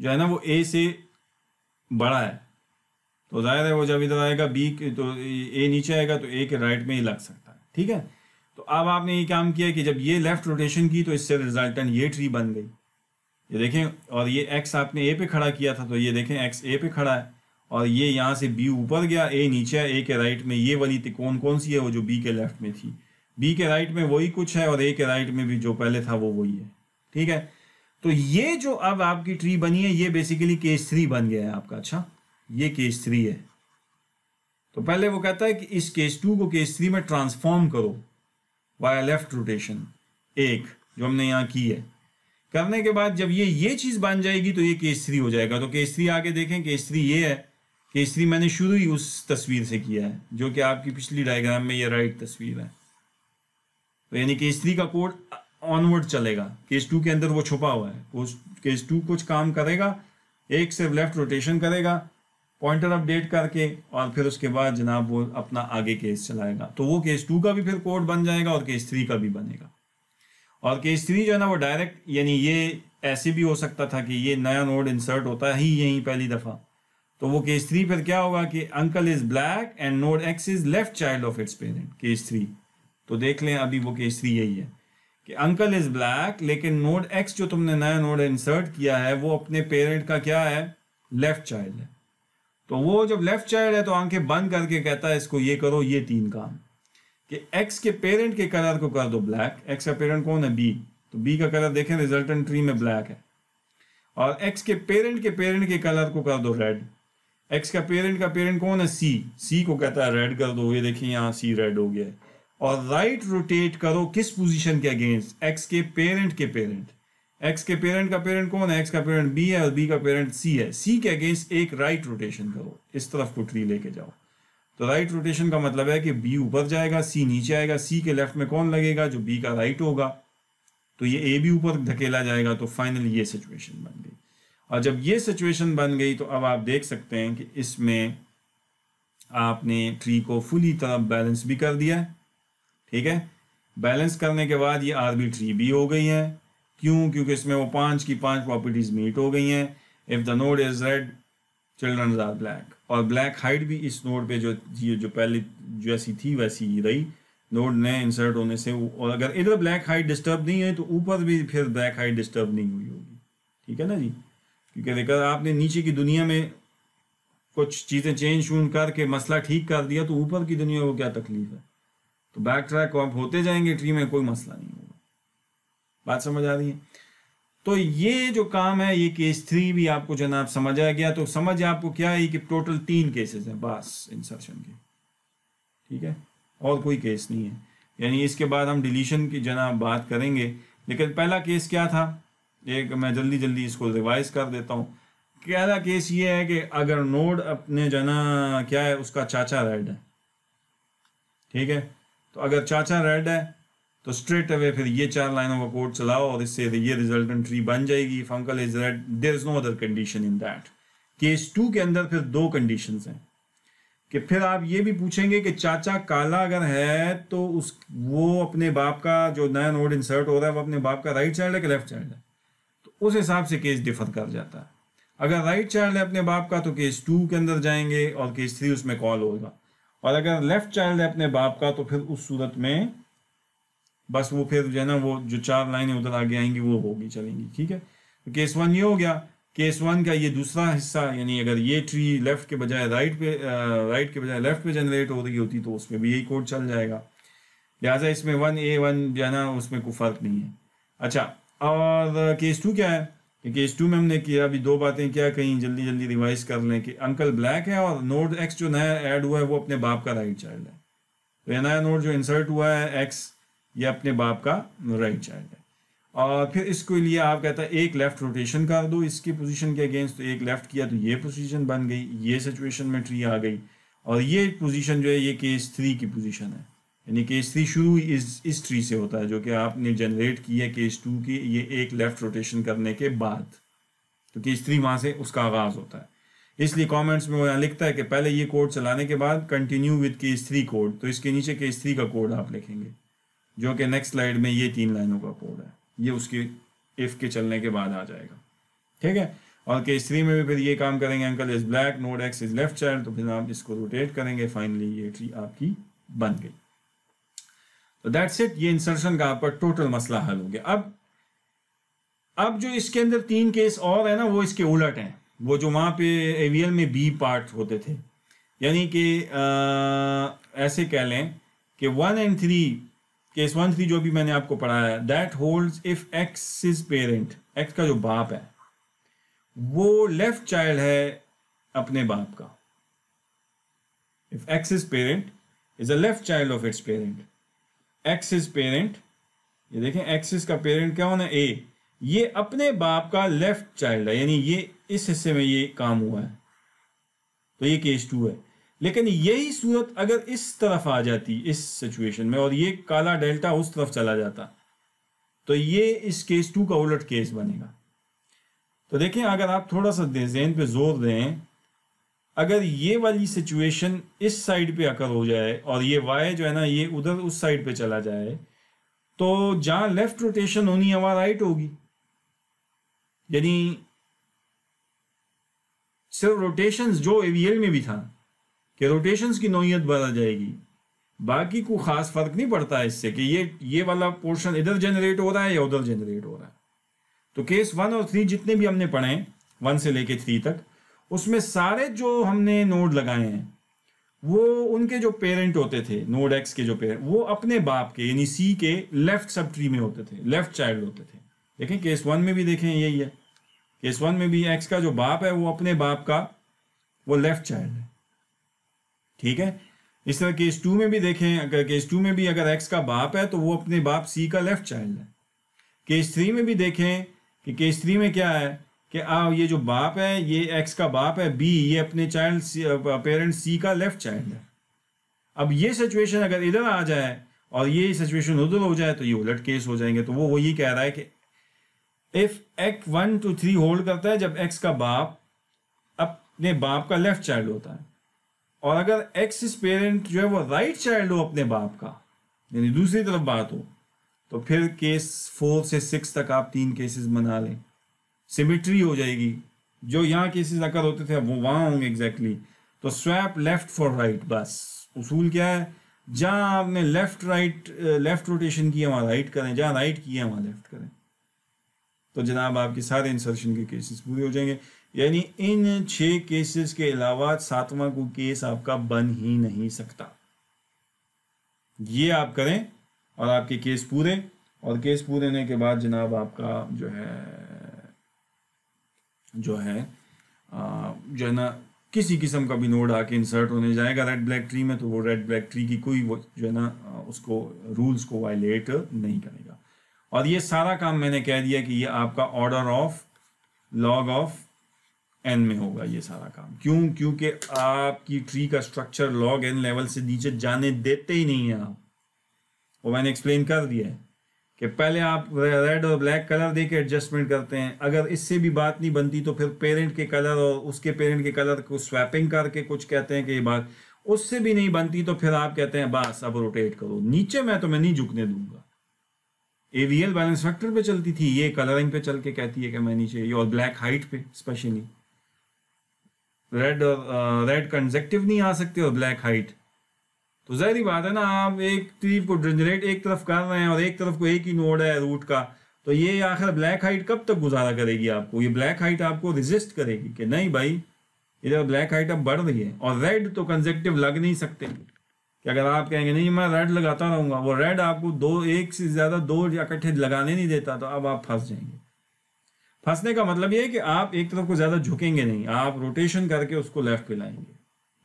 जो है ना वो ए से बड़ा है तो जाहिर है वो जब इधर आएगा बी तो ए नीचे आएगा तो ए के राइट में ही लग सकता है ठीक है अब आपने ये काम किया कि जब ये लेफ्ट रोटेशन की तो इससे रिजल्टेंट ये ट्री बन गई ये देखें और ये एक्स आपने ए पे खड़ा किया था तो ये देखें एक्स ए पे खड़ा है और ये यहाँ से बी ऊपर गया ए नीचे है ए के राइट में ये वाली तिकोन कौन सी है वो जो बी के लेफ्ट में थी बी के राइट में वही कुछ है और ए के राइट में भी जो पहले था वो वही है ठीक है तो ये जो अब आपकी ट्री बनी है ये बेसिकली केस थ्री बन गया है आपका अच्छा ये केस थ्री है तो पहले वो कहता है कि इस केस टू को केस थ्री में ट्रांसफॉर्म करो वाया लेफ्ट रोटेशन एक जो हमने यहाँ की है करने के बाद जब ये ये चीज़ बन जाएगी तो ये केस थ्री हो जाएगा तो केस थ्री आगे देखें केस थ्री ये है केस थ्री मैंने शुरू ही उस तस्वीर से किया है जो कि आपकी पिछली डायग्राम में ये राइट तस्वीर है तो यानी केस थ्री का कोड ऑनवर्ड चलेगा केस टू के अंदर वो छुपा हुआ है केस टू कुछ काम करेगा एक सिर्फ लेफ्ट रोटेशन करेगा पॉइंटर अपडेट करके और फिर उसके बाद जनाब वो अपना आगे केस चलाएगा तो वो केस टू का भी फिर कोर्ट बन जाएगा और केस थ्री का भी बनेगा और केस थ्री जो है ना वो डायरेक्ट यानी ये ऐसे भी हो सकता था कि ये नया नोड इंसर्ट होता ही यहीं पहली दफ़ा तो वो केस थ्री फिर क्या होगा कि uncle is black and node x is left child of its parent case three तो देख लें अभी वो केस थ्री यही है कि अंकल इज ब्लैक लेकिन नोड एक्स जो तुमने नया नोड इंसर्ट किया है वो अपने पेरेंट का क्या है लेफ्ट चाइल्ड है तो वो जब लेफ्ट चाइल्ड है तो आंखें बंद करके कहता है इसको ये करो ये तीन काम कि एक्स के पेरेंट के कलर को कर दो ब्लैक एक्स का पेरेंट कौन है बी तो बी का कलर देखें रिजल्टेंट ट्री में ब्लैक है और एक्स के पेरेंट के पेरेंट के कलर को कर दो रेड एक्स का पेरेंट का पेरेंट कौन है सी सी को कहता है रेड कर दो ये देखिए यहाँ सी रेड हो गया है और राइट right रोटेट करो किस पोजीशन के अगेंस्ट एक्स के पेरेंट के पेरेंट एक्स के पेरेंट का पेरेंट कौन है एक्स का पेरेंट बी है और बी का पेरेंट सी है सी के अगेंस्ट एक राइट रोटेशन करो इस तरफ को ट्री लेके जाओ तो राइट रोटेशन का मतलब है कि बी ऊपर जाएगा सी नीचे आएगा सी के लेफ्ट में कौन लगेगा जो बी का राइट होगा तो ये ए भी ऊपर धकेला जाएगा तो फाइनली ये सिचुएशन बन गई और जब ये सिचुएशन बन गई तो अब आप देख सकते हैं कि इसमें आपने ट्री को फुली तरह बैलेंस भी कर दिया ठीक है बैलेंस करने के बाद ये आरबी ट्री भी हो गई है क्यों क्योंकि इसमें वो पांच की पांच प्रॉपर्टीज मीट हो गई हैं if the node is red children are black और ब्लैक हाइट भी इस नोड पे जो जो पहले जैसी थी वैसी ही रही नोड नए इंसर्ट होने से और अगर इधर ब्लैक हाइट डिस्टर्ब नहीं है तो ऊपर भी फिर ब्लैक हाइट डिस्टर्ब नहीं हुई होगी ठीक है ना जी क्योंकि देखा आपने नीचे की दुनिया में कुछ चीज़ें चेंज शून करके मसला ठीक कर दिया तो ऊपर की दुनिया को क्या तकलीफ है तो बैक ट्रैक आप होते जाएंगे ट्री में कोई मसला नहीं होगा बात समझ आ रही है तो ये जो काम है ये केस थ्री भी आपको जनाब समझ आ गया तो समझ आपको क्या है कि टोटल तीन केसेस हैं बस इंसर्शन के ठीक है और कोई केस नहीं है यानी इसके बाद हम डिलीशन की जनाब बात करेंगे लेकिन पहला केस क्या था एक मैं जल्दी जल्दी इसको रिवाइज कर देता हूँ पहला केस ये है कि अगर नोड अपने जना क्या है उसका चाचा रेड है ठीक है तो अगर चाचा रेड है तो स्ट्रेट अवे फिर ये चार लाइनों का कोड चलाओ और इससे ये रिजल्टेंट ट्री बन जाएगी फंकल is red there is no other condition in that case two के अंदर फिर दो कंडीशन हैं कि फिर आप ये भी पूछेंगे कि चाचा काला अगर है तो उस वो अपने बाप का जो नया नोड इंसर्ट हो रहा है वो अपने बाप का राइट चाइल्ड है कि लेफ्ट चाइल्ड है तो उस हिसाब से केस डिफर कर जाता है अगर राइट चाइल्ड है अपने बाप का तो केस टू के अंदर जाएंगे और केस थ्री उसमें कॉल होगा और अगर लेफ्ट चाइल्ड है अपने बाप का तो फिर उस सूरत में बस वो फिर जो है ना वो जो चार लाइनें उधर आगे आएंगी वो होगी चलेंगी ठीक है तो केस वन ये हो गया केस वन का ये दूसरा हिस्सा यानी अगर ये ट्री लेफ्ट के बजाय राइट पे राइट के बजाय लेफ्ट पे जनरेट हो रही होती तो उसमें भी यही कोड चल जाएगा लिहाजा इसमें वन ए वन जो है ना उसमें कोई फ़र्क नहीं है अच्छा और केस टू क्या है केस टू में हमने किया अभी दो बातें क्या कहीं जल्दी जल्दी रिवाइज कर लें कि अंकल ब्लैक है और नोट एक्स जो नया एड हुआ है वो अपने बाप का राइट चाइल्ड है तो नया नोट जो इंसर्ट हुआ है एक्स ये अपने बाप का राइट चाइल्ड है और फिर इसके लिए आप कहता है एक लेफ़्ट रोटेशन कर दो इसकी पोजीशन के अगेंस्ट तो एक लेफ़्ट किया तो ये पोजीशन बन गई ये सिचुएशन में ट्री आ गई और ये पोजीशन जो है ये केस थ्री की पोजीशन है यानी केस थ्री शुरू इस इस ट्री से होता है जो कि आपने जनरेट की है केस टू की ये एक लेफ़्ट रोटेशन करने के बाद तो केस थ्री वहाँ से उसका आगाज़ होता है इसलिए कमेंट्स में वो यहाँ लिखता है कि पहले ये कोड चलाने के बाद continue with case three code तो इसके नीचे केस थ्री का कोड आप लिखेंगे जो कि नेक्स्ट स्लाइड में ये तीन लाइनों का कोड है ये उसके इफ के चलने के बाद आ जाएगा ठीक है और केस थ्री में भी फिर ये काम करेंगे uncle is black node x is left child तो फिर आप इसको रोटेट करेंगे फाइनली ये ट्री आपकी बन गई तो दैट्स इट ये इंसर्शन का आपका टोटल मसला हल हो गया अब अब जो इसके अंदर तीन केस और है ना वो इसके उलट हैं वो जो वहां पे एवीएल में बी पार्ट होते थे यानी कि ऐसे कह लें कि one and three case one three जो भी मैंने आपको पढ़ाया that holds if x is parent x का जो बाप है वो लेफ्ट चाइल्ड है अपने बाप का if x is parent is a left child of its parent x is parent ये देखें एक्सिस का पेरेंट क्या होना ए ये अपने बाप का लेफ्ट चाइल्ड है यानी ये इस हिस्से में ये काम हुआ है तो ये केस टू है लेकिन यही सूरत अगर इस तरफ आ जाती इस सिचुएशन में और ये काला डेल्टा उस तरफ चला जाता तो ये इस केस टू का उलट केस बनेगा तो देखें अगर आप थोड़ा सा जहन पे जोर दें अगर ये वाली सिचुएशन इस साइड पे अकर हो जाए और ये वाई जो है ना ये उधर उस साइड पे चला जाए तो जहां लेफ्ट रोटेशन होनी है वहां राइट होगी यानी सिर्फ रोटेशंस जो एवीएल में भी था कि रोटेशंस की नोयत बदल जाएगी बाकी को खास फर्क नहीं पड़ता इससे कि ये ये वाला पोर्शन इधर जनरेट हो रहा है या उधर जनरेट हो रहा है तो केस वन और थ्री जितने भी हमने पढ़े वन से लेके थ्री तक उसमें सारे जो हमने नोड लगाए हैं वो उनके जो पेरेंट होते थे नोड एक्स के जो पेरेंट वो अपने बाप के यानी सी के लेफ्ट सब ट्री में होते थे लेफ्ट चाइल्ड होते थे देखें केस वन में भी देखें यही है केस वन में भी एक्स का जो बाप है वो अपने बाप का वो लेफ्ट चाइल्ड है ठीक है इस तरह केस टू में भी देखें अगर केस टू में भी अगर एक्स का बाप है तो वो अपने बाप सी का लेफ्ट चाइल्ड है केस थ्री में भी देखें कि केस थ्री में क्या है कि आ ये जो बाप है ये एक्स का बाप है बी ये अपने चाइल्ड पेरेंट सी का लेफ्ट चाइल्ड है अब ये सिचुएशन अगर इधर आ जाए और ये सिचुएशन उधर हो जाए तो ये उलट केस हो जाएंगे तो वो वही कह रहा है कि if act one two three hold करता है जब एक्स का बाप अपने बाप का लेफ्ट चाइल्ड होता है और अगर एक्स इज पेरेंट जो है वो राइट चाइल्ड हो अपने बाप का यानी दूसरी तरफ बात हो तो फिर केस फोर से सिक्स तक आप तीन केसेस बना लें सिमिट्री हो जाएगी जो यहाँ केसेस अकर होते थे वो वहाँ होंगे एग्जैक्टली तो स्वैप लेफ्ट फॉर राइट बस उसूल क्या है जहाँ आपने लेफ्ट राइट लेफ्ट रोटेशन किया वहाँ राइट करें जहाँ राइट किया वहाँ लेफ्ट करें तो जनाब आपके सारे इंसर्शन के केसेस पूरे हो जाएंगे यानी इन छह केसेस के अलावा सातवां को केस आपका बन ही नहीं सकता ये आप करें और आपके केस पूरे और केस पूरे होने के बाद जनाब आपका जो है जो है आ, जो है ना किसी किस्म का भी नोड आके इंसर्ट होने जाएगा रेड ब्लैक ट्री में तो वो रेड ब्लैक ट्री की कोई जो है ना उसको रूल्स को वायलेट नहीं करेगा और ये सारा काम मैंने कह दिया कि ये आपका order of log of n में होगा ये सारा काम क्यों क्योंकि आपकी ट्री का स्ट्रक्चर लॉग एन लेवल से नीचे जाने देते ही नहीं है आप वो मैंने एक्सप्लेन कर दिया है कि पहले आप रेड और ब्लैक कलर दे के एडजस्टमेंट करते हैं अगर इससे भी बात नहीं बनती तो फिर पेरेंट के कलर और उसके पेरेंट के कलर को स्वैपिंग करके कुछ कहते हैं कि ये बात उससे भी नहीं बनती तो फिर आप कहते हैं बस अब रोटेट करो नीचे मैं तो मैं नहीं झुकने दूंगा एवीएल बैलेंस फैक्टर पे चलती थी ये कलरिंग पे चल के कहती है कि मैं नीचे ये और ब्लैक हाइट पे स्पेशली रेड और रेड कंजेक्टिव नहीं आ सकते और ब्लैक हाइट तो जहरी बात है ना आप एक ट्री को जनरेट एक तरफ कर रहे हैं और एक तरफ को एक ही नोड है रूट का तो ये आखिर ब्लैक हाइट कब तक गुजारा करेगी आपको ये ब्लैक हाइट आपको रिजिस्ट करेगी कि नहीं भाई इधर ब्लैक हाइट अब बढ़ रही है और रेड तो कंजेक्टिव लग नहीं सकते कि अगर आप कहेंगे नहीं मैं रेड लगाता रहूँगा वो रेड आपको दो एक से ज़्यादा दो इकट्ठे लगाने नहीं देता तो अब आप फंस जाएंगे फंसने का मतलब ये है कि आप एक तरफ को ज़्यादा झुकेंगे नहीं आप रोटेशन करके उसको लेफ्ट पे लाएंगे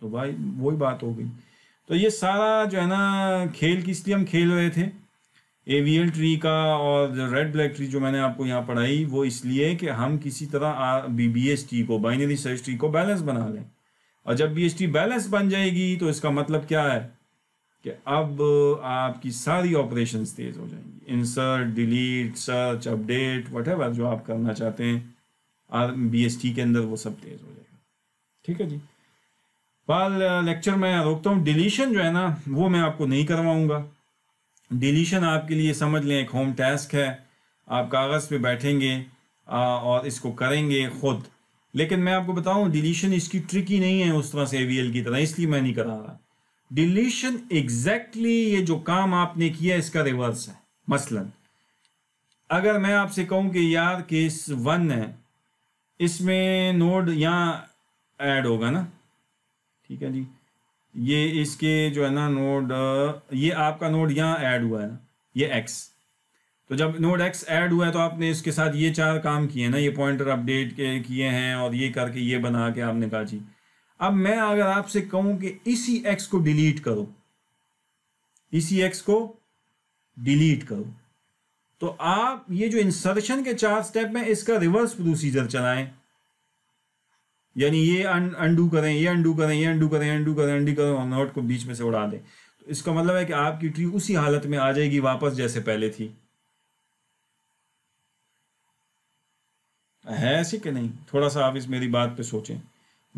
तो भाई वही बात हो गई तो ये सारा जो है ना खेल किस लिए हम खेल रहे थे एवियल ट्री का और रेड ब्लैक ट्री जो मैंने आपको यहाँ पढ़ाई वो इसलिए कि हम किसी तरह बी बी एस टी को बाइनरी सर्च ट्री को बैलेंस बना लें और जब बी एस टी बैलेंस बन जाएगी तो इसका मतलब क्या है कि अब आपकी सारी ऑपरेशन तेज़ हो जाएंगी insert delete search update what जो आप करना चाहते हैं आर बी एस टी के अंदर वो सब तेज़ हो जाएगा ठीक है जी बाल लेक्चर मैं रोकता हूँ डिलीशन जो है ना वो मैं आपको नहीं करवाऊंगा डिलीशन आपके लिए समझ लें एक होम टास्क है आप कागज़ पे बैठेंगे आ, और इसको करेंगे खुद लेकिन मैं आपको बताऊं डिलीशन इसकी ट्रिक ही नहीं है उस तरह से ए की तरह इसलिए मैं नहीं करा रहा डिलीशन एग्जैक्टली exactly ये जो काम आपने किया इसका रिवर्स है मसलन अगर मैं आपसे कहूं कि यार केस वन है इसमें नोड यहाँ ऐड होगा ना ठीक है जी ये इसके जो है ना नोड ये आपका नोड यहाँ ऐड हुआ है ना ये एक्स तो जब नोड एक्स ऐड हुआ है तो आपने इसके साथ ये चार काम किए ना ये पॉइंटर अपडेट के किए हैं और ये करके ये बना के आपने कहा जी अब मैं अगर आपसे कहूं कि इसी एक्स को डिलीट करो इसी एक्स को डिलीट करो तो आप ये जो इंसर्शन के चार स्टेप है इसका रिवर्स प्रोसीजर चलाएं यानी ये अंडू करें ये अंडू करें ये अंडू करें अंडू करें अंडी करो नोट को बीच में से उड़ा दें तो इसका मतलब है कि आपकी ट्री उसी हालत में आ जाएगी वापस जैसे पहले थी है ऐसे कि नहीं थोड़ा सा आप इस मेरी बात पे सोचें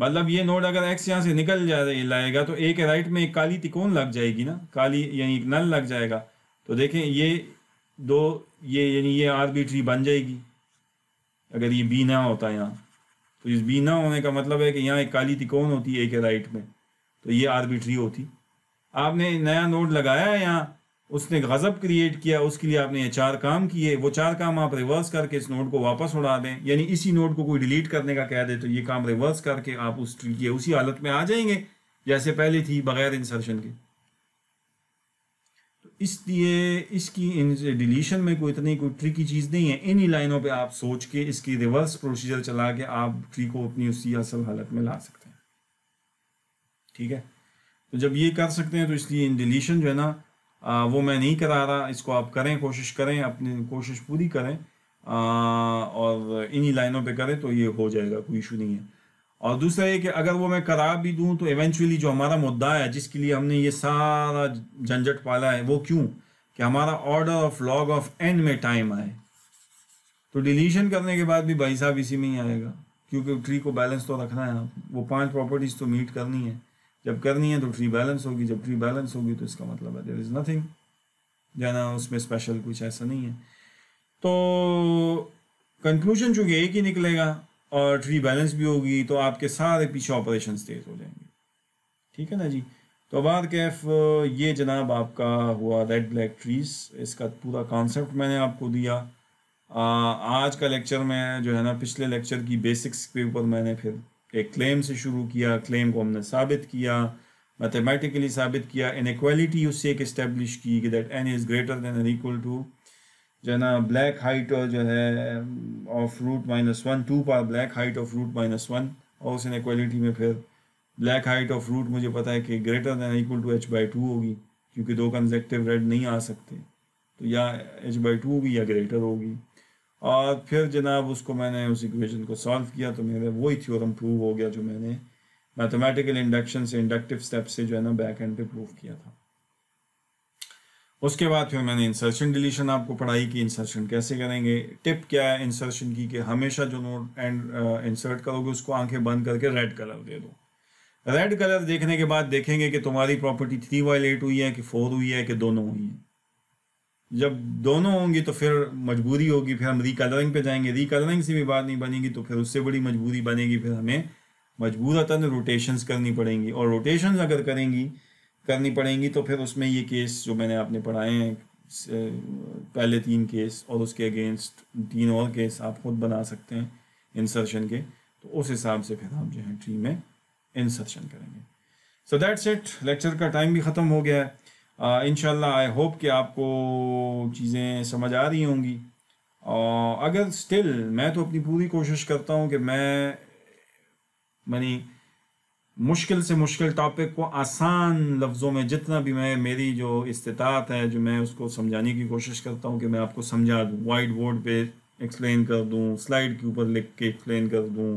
मतलब ये नोड अगर एक्स यहाँ से निकल जाएगा तो एक राइट में एक काली तिकोन लग जाएगी ना काली यानी एक नल लग जाएगा तो देखें ये दो ये यानी ये आर ट्री बन जाएगी अगर ये बी ना होता यहाँ तो इस बी ना होने का मतलब है कि यहाँ एक काली तिकोन होती है एक राइट में तो ये आर्बिट्री होती आपने नया नोड लगाया है यहाँ उसने गज़ब क्रिएट किया उसके लिए आपने ये चार काम किए वो चार काम आप रिवर्स करके इस नोड को वापस उड़ा दें यानी इसी नोड को कोई डिलीट करने का कह दे तो ये काम रिवर्स करके आप उस ट्री की उसी हालत में आ जाएंगे जैसे पहले थी बगैर इंसर्शन के इसलिए इसकी इन डिलीशन में कोई इतनी कोई ट्री की चीज़ नहीं है इन्हीं लाइनों पे आप सोच के इसकी रिवर्स प्रोसीजर चला के आप ट्री को अपनी उसी असल हालत में ला सकते हैं ठीक है तो जब ये कर सकते हैं तो इसलिए इन डिलीशन जो है ना आ, वो मैं नहीं करा रहा इसको आप करें कोशिश करें अपनी कोशिश पूरी करें आ, और इन्हीं लाइनों पे करें तो ये हो जाएगा कोई इशू नहीं है और दूसरा ये कि अगर वो मैं करा भी दूँ तो इवेंचुअली जो हमारा मुद्दा है जिसके लिए हमने ये सारा झंझट पाला है वो क्यों कि हमारा order of log of n में टाइम आए तो डिलीशन करने के बाद भी भाई साहब इसी में ही आएगा क्योंकि ट्री को बैलेंस तो रखना है आप वो पांच प्रॉपर्टीज तो मीट करनी है जब करनी है तो ट्री बैलेंस होगी जब ट्री बैलेंस होगी तो इसका मतलब है देर इज़ नथिंग जाना उसमें स्पेशल कुछ ऐसा नहीं है तो कंक्लूजन चूँकि एक ही निकलेगा और ट्री बैलेंस भी होगी तो आपके सारे पीछे ऑपरेशन तेज हो जाएंगे ठीक है ना जी तो बार कैफ ये जनाब आपका हुआ रेड ब्लैक ट्रीज इसका पूरा कॉन्सेप्ट मैंने आपको दिया आ, आज का लेक्चर में जो है ना पिछले लेक्चर की बेसिक्स के ऊपर मैंने फिर एक क्लेम से शुरू किया क्लेम को हमने साबित किया मैथमेटिकली साबित किया इनक्वालिटी उससे एक इस्टेब्लिश की कि that n is greater than n equal to जो है ना ब्लैक हाइट जो है of root minus one two par black height of root minus one और उस इनक्वालिटी में फिर ब्लैक हाइट ऑफ रूट मुझे पता है कि greater than equal to H by two होगी क्योंकि दो कंजेक्टिव रेड नहीं आ सकते तो या एच बाई टू होगी या ग्रेटर होगी और फिर जनाब उसको मैंने उस इक्वेशन को सॉल्व किया तो मेरा वही थ्योरम प्रूव हो गया जो मैंने मैथमेटिकल इंडक्शन से इंडक्टिव स्टेप से जो है ना बैक एंड पे प्रूव किया था उसके बाद फिर मैंने इंसर्शन डिलीशन आपको पढ़ाई कि इंसर्शन कैसे करेंगे टिप क्या है इंसर्शन की कि हमेशा जो नोट एंड इंसर्ट करोगे उसको आंखें बंद करके रेड कलर दे दो रेड कलर देखने के बाद देखेंगे कि तुम्हारी प्रॉपर्टी थ्री वायलेट हुई है कि फोर हुई है कि दोनों हुई है जब दोनों होंगी तो फिर मजबूरी होगी फिर हम रिकलरिंग पे जाएंगे रिकलरिंग से भी बात नहीं बनेगी तो फिर उससे बड़ी मजबूरी बनेगी फिर हमें मजबूरतन रोटेशंस करनी पड़ेंगी और रोटेशंस अगर करेंगी करनी पड़ेंगी तो फिर उसमें ये केस जो मैंने आपने पढ़ाए हैं पहले तीन केस और उसके अगेंस्ट तीन और केस आप खुद बना सकते हैं इंसर्शन के तो उस हिसाब से फिर आप जो है ट्री में इंसर्शन करेंगे सो दैट्स इट लेक्चर का टाइम भी ख़त्म हो गया है इन आई होप कि आपको चीज़ें समझ आ रही होंगी और अगर स्टिल मैं तो अपनी पूरी कोशिश करता हूँ कि मैं मनी मुश्किल से मुश्किल टॉपिक को आसान लफ्ज़ों में जितना भी मैं मेरी जो इस्तात है जो मैं उसको समझाने की कोशिश करता हूँ कि मैं आपको समझा दूँ वाइट बोर्ड पे एक्सप्लेन कर दूँ स्लाइड के ऊपर लिख के एक्सप्लेन कर दूँ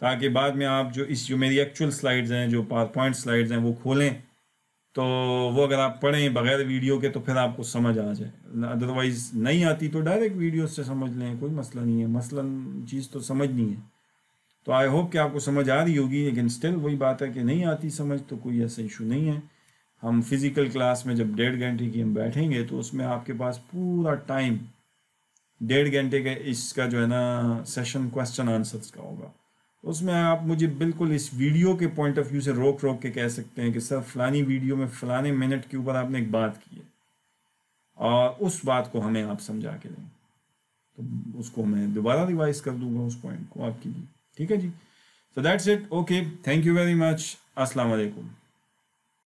ताकि बाद में आप जो इस जो मेरी एक्चुअल स्लाइड्स हैं जो पावर पॉइंट स्लाइड्स हैं वो खोलें तो वो अगर आप पढ़ें बगैर वीडियो के तो फिर आपको समझ आ जाए अदरवाइज़ नहीं आती तो डायरेक्ट वीडियो से समझ लें कोई मसला नहीं है मसला चीज़ तो समझ नहीं है तो आई होप कि आपको समझ आ रही होगी लेकिन स्टिल वही बात है कि नहीं आती समझ तो कोई ऐसा इशू नहीं है हम फिज़िकल क्लास में जब डेढ़ घंटे की हम बैठेंगे तो उसमें आपके पास पूरा टाइम डेढ़ घंटे का इसका जो है ना सेशन क्वेश्चन आंसर्स का होगा उसमें आप मुझे बिल्कुल इस वीडियो के पॉइंट ऑफ व्यू से रोक रोक के कह सकते हैं कि सर फलानी वीडियो में फलाने मिनट के ऊपर आपने एक बात की है और उस बात को हमें आप समझा के दें तो उसको मैं दोबारा रिवाइज कर दूंगा उस पॉइंट को आपके लिए ठीक है जी so that's it okay thank you very much अस्सलाम वालेकुम